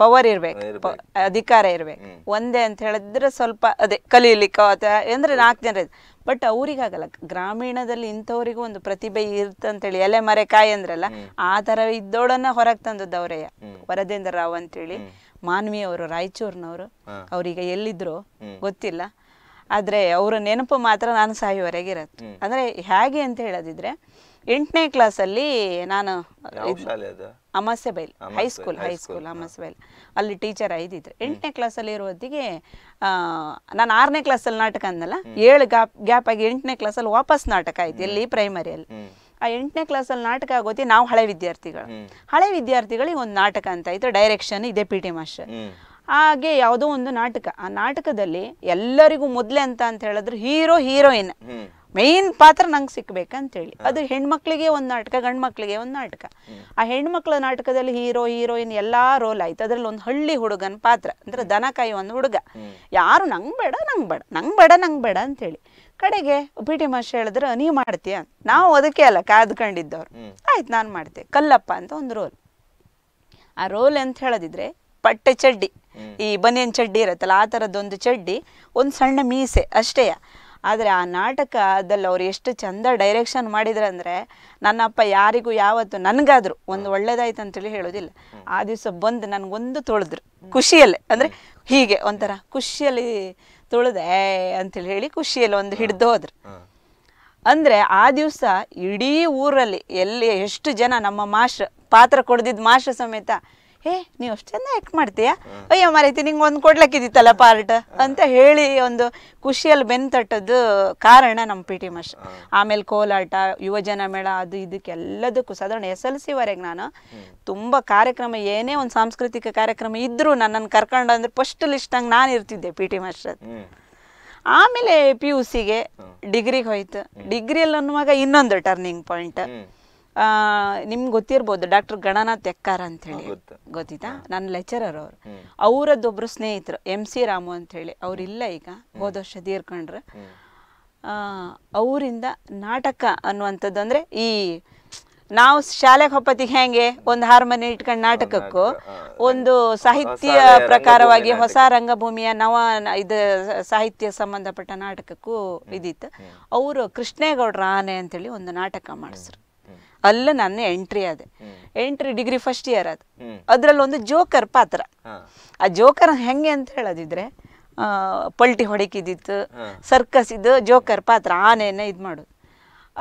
ಪವರ್ ಇರ್ಬೇಕು ಅಧಿಕಾರ ಇರ್ಬೇಕು ಒಂದೇ ಅಂತ ಹೇಳಿದ್ರೆ ಸ್ವಲ್ಪ ಅದೇ ಕಲೀಲಿಕ್ಕೋ ಅಥವಾ ಅಂದ್ರೆ ನಾಲ್ಕು ಜನ ಬಟ್ ಅವ್ರಿಗಾಗಲ್ಲ ಗ್ರಾಮೀಣದಲ್ಲಿ ಇಂಥವ್ರಿಗೂ ಒಂದು ಪ್ರತಿಭೆ ಇರ್ತಂತೇಳಿ ಎಲೆ ಮರೆ ಕಾಯಿ ಅಂದ್ರಲ್ಲ ಆ ತರ ಇದ್ದೋಳನ್ನ ಹೊರಗೆ ತಂದದ್ದು ಅವರಯ್ಯ ವರದೇಂದ್ರ ರಾವ್ ಅಂತೇಳಿ ಮಾನ್ವಿ ಅವರು ರಾಯಚೂರ್ನವರು ಅವ್ರೀಗ ಎಲ್ಲಿದ್ರು ಗೊತ್ತಿಲ್ಲ ಆದ್ರೆ ಅವ್ರ ನೆನಪು ಮಾತ್ರ ನಾನು ಸಾಯುವವರೆಗೆ ಇರತ್ತೆ ಅಂದ್ರೆ ಹೇಗೆ ಅಂತ ಹೇಳದಿದ್ರೆ ಎಂಟನೇ ಕ್ಲಾಸಲ್ಲಿ ನಾನು ಅಮಾಸೆ ಬೈಲ್ ಹೈಸ್ಕೂಲ್ ಹೈಸ್ಕೂಲ್ ಅಮಾಸೆ ಬೈಲ್ ಅಲ್ಲಿ ಟೀಚರ್ ಐದಿದ್ರು ಎಂಟನೇ ಕ್ಲಾಸಲ್ಲಿ ಇರೋ ಹೊತ್ತಿಗೆ ನಾನು ಆರನೇ ಕ್ಲಾಸಲ್ಲಿ ನಾಟಕ ಅಂದಲ್ಲ ಏಳು ಗ್ಯಾಪ್ ಗ್ಯಾಪ್ ಆಗಿ ಎಂಟನೇ ಕ್ಲಾಸಲ್ಲಿ ವಾಪಸ್ ನಾಟಕ ಆಯ್ತು ಎಲ್ಲಿ ಪ್ರೈಮರಿಯಲ್ಲಿ ಆ ಎಂಟನೇ ಕ್ಲಾಸಲ್ಲಿ ನಾಟಕ ಆಗೋತಿ ನಾವು ಹಳೆ ವಿದ್ಯಾರ್ಥಿಗಳು ಹಳೆ ವಿದ್ಯಾರ್ಥಿಗಳಿಗೆ ಒಂದು ನಾಟಕ ಅಂತ ಇತ್ತು ಡೈರೆಕ್ಷನ್ ಇದೆ ಪಿ ಟಿ ಮಾಸ್ಟರ್ ಹಾಗೆ ಯಾವುದೋ ಒಂದು ನಾಟಕ ಆ ನಾಟಕದಲ್ಲಿ ಎಲ್ಲರಿಗೂ ಮೊದಲೇ ಅಂತ ಅಂತ ಹೇಳಿದ್ರು ಹೀರೋ ಹೀರೋಯಿನ್ ಮೇನ್ ಪಾತ್ರ ನಂಗೆ ಸಿಕ್ಬೇಕಂತೇಳಿ ಅದು ಹೆಣ್ಮಕ್ಳಿಗೆ ಒಂದು ನಾಟಕ ಗಂಡು ಮಕ್ಳಿಗೆ ಒಂದು ನಾಟಕ ಆ ಹೆಣ್ಮಕ್ಳ ನಾಟಕದಲ್ಲಿ ಹೀರೋ ಹೀರೋಯಿನ್ ಎಲ್ಲಾ ರೋಲ್ ಆಯ್ತು ಅದ್ರಲ್ಲಿ ಒಂದು ಹಳ್ಳಿ ಹುಡುಗನ ಪಾತ್ರ ಅಂದ್ರೆ ದನ ಕಾಯಿ ಒಂದು ಹುಡುಗ ಯಾರು ನಂಗೆ ಬೇಡ ನಂಗ್ ಬೇಡ ನಂಗ್ ಬೇಡ ನಂಗೆ ಬೇಡ ಅಂತೇಳಿ ಕಡೆಗೆ ಪಿ ಟಿ ಮಾಸ್ಟರ್ ಹೇಳಿದ್ರೆ ನೀ ಮಾಡ್ತೀಯ ನಾವು ಅದಕ್ಕೆ ಅಲ್ಲ ಕಾದ್ಕೊಂಡಿದ್ದವ್ರು ಆಯ್ತು ನಾನು ಮಾಡ್ತೆ ಕಲ್ಲಪ್ಪ ಅಂತ ಒಂದು ರೋಲ್ ಆ ರೋಲ್ ಅಂತ ಹೇಳದಿದ್ರೆ ಪಟ್ಟೆ ಚಡ್ಡಿ ಈ ಬನಿಯನ್ ಚಡ್ಡಿ ಇರತ್ತಲ್ಲ ಆ ಥರದ್ದೊಂದು ಚಡ್ಡಿ ಒಂದು ಸಣ್ಣ ಮೀಸೆ ಅಷ್ಟೇ ಆದರೆ ಆ ನಾಟಕದಲ್ಲಿ ಅವ್ರು ಎಷ್ಟು ಚಂದ ಡೈರೆಕ್ಷನ್ ನನ್ನ ನನ್ನಪ್ಪ ಯಾರಿಗೂ ಯಾವತ್ತು ನನಗಾದರೂ ಒಂದು ಒಳ್ಳೇದಾಯ್ತು ಅಂತೇಳಿ ಹೇಳೋದಿಲ್ಲ ಆ ದಿವಸ ಬಂದು ನನಗೊಂದು ತೊಳೆದ್ರು ಖುಷಿಯಲ್ಲೇ ಅಂದರೆ ಹೀಗೆ ಒಂಥರ ಖುಷಿಯಲ್ಲಿ ತೊಳೆದೆ ಅಂತೇಳಿ ಹೇಳಿ ಖುಷಿಯಲ್ಲಿ ಒಂದು ಹಿಡ್ದು ಹೋದ್ರು ಅಂದರೆ ಆ ದಿವಸ ಇಡೀ ಊರಲ್ಲಿ ಎಲ್ಲಿ ಎಷ್ಟು ಜನ ನಮ್ಮ ಮಾಷ್ ಪಾತ್ರ ಕೊಡ್ದಿದ್ದ ಮಾಸ್ಟ್ರ್ ಸಮೇತ ಏ ನೀವು ಅಷ್ಟು ಚೆಂದ ಯಾಕೆ ಮಾಡ್ತೀಯಾ ಅಯ್ಯೋ ಮರೈತಿ ನಿಂಗೆ ಒಂದು ಕೊಡ್ಲಕ್ಕಿದ್ದಿತ್ತಲ್ಲ ಪಾರ್ಟ್ ಅಂತ ಹೇಳಿ ಒಂದು ಖುಷಿಯಲ್ಲಿ ಬೆನ್ ತಟ್ಟದ್ದು ಕಾರಣ ನಮ್ಮ ಪಿ ಟಿ ಮಾಸ್ಟರ್ ಆಮೇಲೆ ಕೋಲಾಟ ಯುವಜನ ಮೇಳ ಅದು ಇದಕ್ಕೆಲ್ಲದಕ್ಕೂ ಸಾಧಾರಣ ಎಸ್ ಎಲ್ ಸಿವರೆಗೆ ನಾನು ತುಂಬ ಕಾರ್ಯಕ್ರಮ ಏನೇ ಒಂದು ಸಾಂಸ್ಕೃತಿಕ ಕಾರ್ಯಕ್ರಮ ಇದ್ದರೂ ನನ್ನನ್ನು ಕರ್ಕೊಂಡು ಅಂದ್ರೆ ಫಸ್ಟ್ ಲಿಸ್ಟಂಗೆ ನಾನು ಇರ್ತಿದ್ದೆ ಪಿ ಟಿ ಮಾಸ್ಟರ್ ಆಮೇಲೆ ಪಿ ಯು ಸಿಗೆ ಡಿಗ್ರಿಗೆ ಹೋಯ್ತು ಡಿಗ್ರಿಯಲ್ಲಿ ಅನ್ನುವಾಗ ಇನ್ನೊಂದು ಟರ್ನಿಂಗ್ ಪಾಯಿಂಟ್ ನಿಮ್ಗೆ ಗೊತ್ತಿರ್ಬೋದು ಡಾಕ್ಟರ್ ಗಣನಾಥ್ ಎಕ್ಕಾರ ಹೇಳಿ ಗೊತ್ತಿತ್ತಾ ನನ್ನ ಲೆಕ್ಚರರ್ ಅವರು ಅವರದ್ದೊಬ್ಬರು ಸ್ನೇಹಿತರು ಎಂ ಸಿ ರಾಮು ಹೇಳಿ ಅವರಿಲ್ಲ ಈಗ ಹೋದ ವರ್ಷ ತೀರ್ಕೊಂಡ್ರೆ ಅವರಿಂದ ನಾಟಕ ಅನ್ನುವಂಥದ್ದು ಅಂದ್ರೆ ಈ ನಾವು ಶಾಲೆಗೆ ಹೊಪ್ಪತ್ತಿಗೆ ಹೆಂಗೆ ಒಂದು ಹಾರ್ಮೋನಿ ಇಟ್ಕೊಂಡು ನಾಟಕಕ್ಕೂ ಒಂದು ಸಾಹಿತ್ಯ ಪ್ರಕಾರವಾಗಿ ಹೊಸ ರಂಗಭೂಮಿಯ ನವ ಇದು ಸಾಹಿತ್ಯ ಸಂಬಂಧಪಟ್ಟ ನಾಟಕಕ್ಕೂ ಇದಿತ್ತು ಅವರು ಕೃಷ್ಣೇಗೌಡ್ರ ಆನೆ ಅಂತೇಳಿ ಒಂದು ನಾಟಕ ಮಾಡಿಸ್ರು ಅಲ್ಲ ನನ್ನ ಎಂಟ್ರಿ ಅದೇ ಎಂಟ್ರಿ ಡಿಗ್ರಿ ಫಸ್ಟ್ ಇಯರ್ ಅದು ಅದರಲ್ಲಿ ಒಂದು ಜೋಕರ್ ಪಾತ್ರ ಆ ಜೋಕರ್ ಹೆಂಗೆ ಅಂತ ಹೇಳೋದಿದ್ರೆ ಪಲ್ಟಿ ಹೊಡಕಿದ್ದಿತ್ತು ಸರ್ಕಸ್ ಇದು ಜೋಕರ್ ಪಾತ್ರ ಆನೆಯನ್ನ ಇದು ಮಾಡುದು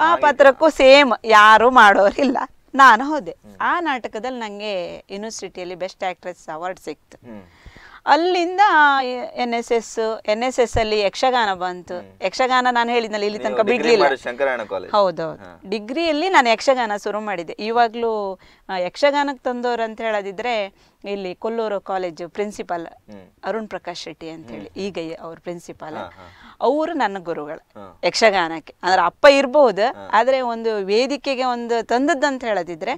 ಆ ಪಾತ್ರಕ್ಕೂ ಸೇಮ್ ಯಾರು ಮಾಡೋರಿಲ್ಲ ನಾನು ಹೋದೆ ಆ ನಾಟಕದಲ್ಲಿ ನನಗೆ ಯೂನಿವರ್ಸಿಟಿಯಲ್ಲಿ ಬೆಸ್ಟ್ ಆ್ಯಕ್ಟ್ರೆಸ್ ಅವಾರ್ಡ್ ಸಿಕ್ತು ಅಲ್ಲಿಂದ N S S N S S ಅಲ್ಲಿ ಯಕ್ಷಗಾನ ಬಂತು ಯಕ್ಷಗಾನ ನಾನು ಹೇಳಿದ್ನಲ್ಲ ಇಲ್ಲಿ ತನಕ ಬಿಡ್ಲಿಲ್ಲ ಹೌದೌದು ಡಿಗ್ರಿಯಲ್ಲಿ ನಾನು ಯಕ್ಷಗಾನ ಶುರು ಮಾಡಿದೆ ಇವಾಗ್ಲೂ ಯಕ್ಷಗಾನಕ್ಕೆ ತಂದವರು ಅಂತ ಹೇಳದಿದ್ರೆ ಇಲ್ಲಿ ಕೊಲ್ಲೂರು ಕಾಲೇಜು ಪ್ರಿನ್ಸಿಪಾಲ್ ಅರುಣ್ ಪ್ರಕಾಶ್ ಶೆಟ್ಟಿ ಅಂತ ಹೇಳಿ ಈಗ ಅವ್ರ ಪ್ರಿನ್ಸಿಪಾಲ್ ಅವರು ನನ್ನ ಗುರುಗಳು ಯಕ್ಷಗಾನಕ್ಕೆ ಅಂದ್ರೆ ಅಪ್ಪ ಇರಬಹುದು ಆದ್ರೆ ಒಂದು ವೇದಿಕೆಗೆ ಒಂದು ತಂದದ್ದು ಅಂತ ಹೇಳದಿದ್ರೆ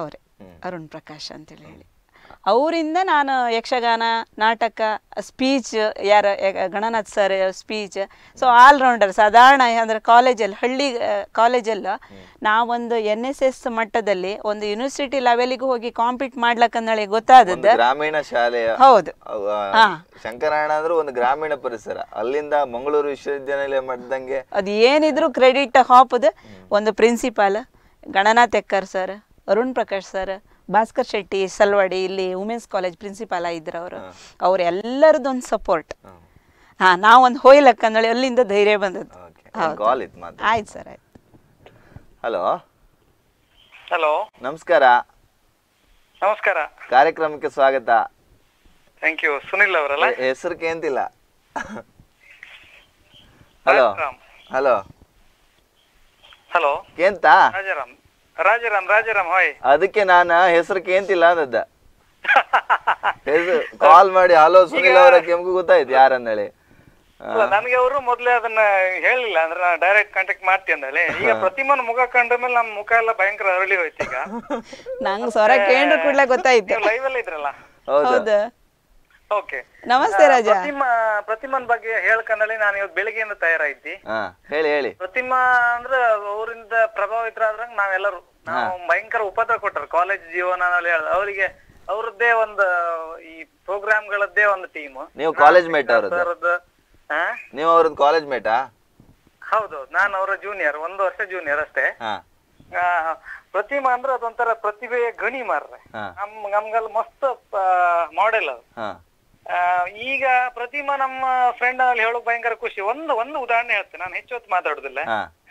ಅವರೇ ಅರುಣ್ ಪ್ರಕಾಶ್ ಅಂತ ಹೇಳಿ ಅವರಿಂದ ನಾನು ಯಕ್ಷಗಾನ ನಾಟಕ ಸ್ಪೀಚ್ ಯಾರ Gananath sir speech so allrounder ಸಾಧಾರಣ ಅಂದರೆ ಕಾಲೇಜಲ್ಲಿ ಹಳ್ಳಿ ಕಾಲೇಜಲ್ಲ ನಾವೊಂದು ಎನ್ ಎಸ್ ಎಸ್ ಮಟ್ಟದಲ್ಲಿ ಒಂದು ಯೂನಿವರ್ಸಿಟಿ ಲೆವೆಲ್ಗೆ ಹೋಗಿ ಕಾಂಪೀಟ್ ಮಾಡ್ಲಕ್ಕಂದೇಳಿ ಗೊತ್ತಾದದ್ದು ಗ್ರಾಮೀಣ ಶಾಲೆ ಹೌದು ಶಂಕರಾಯಣ ಅಂದ್ರೆ ಒಂದು ಗ್ರಾಮೀಣ ಪರಿಸರ ಅಲ್ಲಿಂದ ಮಂಗಳೂರು ವಿಶ್ವವಿದ್ಯಾನಿಲಯ ಮಾಡಿದಂಗೆ ಅದು ಏನಿದ್ರು ಕ್ರೆಡಿಟ್ ಹಾಪದ ಒಂದು principal Gananath Ekkar sir Arun Prakash sir Bhaskar Shetty Salvadi ಇಲ್ಲಿ ವುಮೆನ್ಸ್ ಕಾಲೇಜ್ ಪ್ರಿನ್ಸಿಪಾಲ್ ಆಗಿದ್ರು ಅವರು ಅವ್ರ ಎಲ್ಲರದೊಂದು ಸಪೋರ್ಟ್ ಹಾ ನಾವೊಂದು ಹೋಯ್ಲಕ್ಕ ಅಂದೇಳಿ ಅಲ್ಲಿಂದ ಧೈರ್ಯ ಬಂದದ್ದು ಆಯ್ತು ಸರ್ ಆಯ್ತು ಹಲೋ ಹಲೋ ನಮಸ್ಕಾರ ನಮಸ್ಕಾರ ಕಾರ್ಯಕ್ರಮಕ್ಕೆ ಸ್ವಾಗತ ಥ್ಯಾಂಕ್ ಯು ಸುನಿಲ್ ಅವರಲ್ಲ ಹೆಸರು ಕೇಂತಿಲ್ಲ ಹಲೋ ಹಲೋ ಹಲೋ ಕೇಂತಾ ರಾಜಾರಾಮ್ ರಾಜಾರಾಮ್ ರಾಜಾರಾಮ್ ಹಾಯ್ ಅದಕ್ಕೆ ನಾನ ಹೆಸರು ಕೇಂತಿಲ್ಲ ಅದದ್ದ ಕಾಲ್ (laughs) ಮಾಡಿ ಹಲೋ ಸುನಿಲ್ ಅವರ ಕೆಮ್ಗೂ ಗೊತ್ತಾಯ್ತು ಹೇಳಿ ನನಗೆ ಅವರು ಮೊದಲೇ ಅದನ್ನ ಹೇಳಿಲ್ಲ ಅಂದ್ರೆ ನಾನು ಡೈರೆಕ್ಟ್ ಕಾಂಟ್ಯಾಕ್ಟ್ ಮಾಡ್ತೀನಿ ಅಂದಳೆ ಈಗ ಪ್ರತಿಮನ್ ಮುಖ ಕಂಡ ಮೇಲೆ ನಮ್ಮ ಮುಖ ಎಲ್ಲ ಭಯಂಕರ ಅರಳಿ ಹೋಯ್ತು ಈಗ (laughs) ನಂಗ್ ಸ್ವರ ಕೇಂದ್ರ ಕೂಡಲೇ ಗೊತ್ತಾಯ್ತು ಲೈವ್ ಅಲ್ಲಿ ಇದ್ರಲ್ಲ ಹೌದು ಓಕೆ ನಮಸ್ತೆ ರಾಜ ಪ್ರತಿಮ ಪ್ರತಿಮನ್ ಬಗ್ಗೆ ಹೇಳ್ಕೊಂಡಲ್ಲಿ ನಾನು ಇವತ್ತು ಬೆಳಿಗ್ಗೆಯಿಂದ ತಯಾರಾಯ್ತಿ ಹೇಳಿ ಹೇಳಿ ಪ್ರತಿಮಾ ಅಂದ್ರೆ ಅವರಿಂದ ಪ್ರಭಾವಿತರಾದ್ರಂಗ ನಾವೆಲ್ಲರೂ ನಾವು ಭಯಂಕರ ಉಪದ್ರ ಕೊಟ್ಟರು ಕಾಲೇಜ್ ಜೀವನ ಅವರಿಗೆ ಅವ್ರದ್ದೇ ಒಂದು ಈ ಪ್ರೋಗ್ರಾಮ್ ಗಳದ್ದೇ ಒಂದು ಟೀಮ್ ನೀವು ಕಾಲೇಜ್ ಮೇಟ್ ಹಾ ನೀವು ಅವ್ರದ್ದು ಕಾಲೇಜ್ ಮೇಟಾ ಹೌದು ನಾನು ಅವರ ಜೂನಿಯರ್ ಒಂದು ವರ್ಷ ಜೂನಿಯರ್ ಅಷ್ಟೇ ಪ್ರತಿಮಾ ಅಂದ್ರೆ ಅದೊಂಥರ ಪ್ರತಿಭೆಯ ಗಣಿ ಮಾರ್ರೆ ನಮ್ ನಮ್ಗಲ್ಲಿ ಮಸ್ತ್ ಮಾಡೆಲ್ ಅದು ಈಗ ಪ್ರತಿಮಾ ನಮ್ಮ ಫ್ರೆಂಡ್ ಅಲ್ಲಿ ಹೇಳೋಕ್ ಭಯಂಕರ ಖುಷಿ ಒಂದು ಒಂದು ಉದಾಹರಣೆ ಹೇಳ್ತೇನೆ ನಾನು ಹೆಚ್ಚು ಹೊತ್ತು ಮಾತಾಡುದಿಲ್ಲ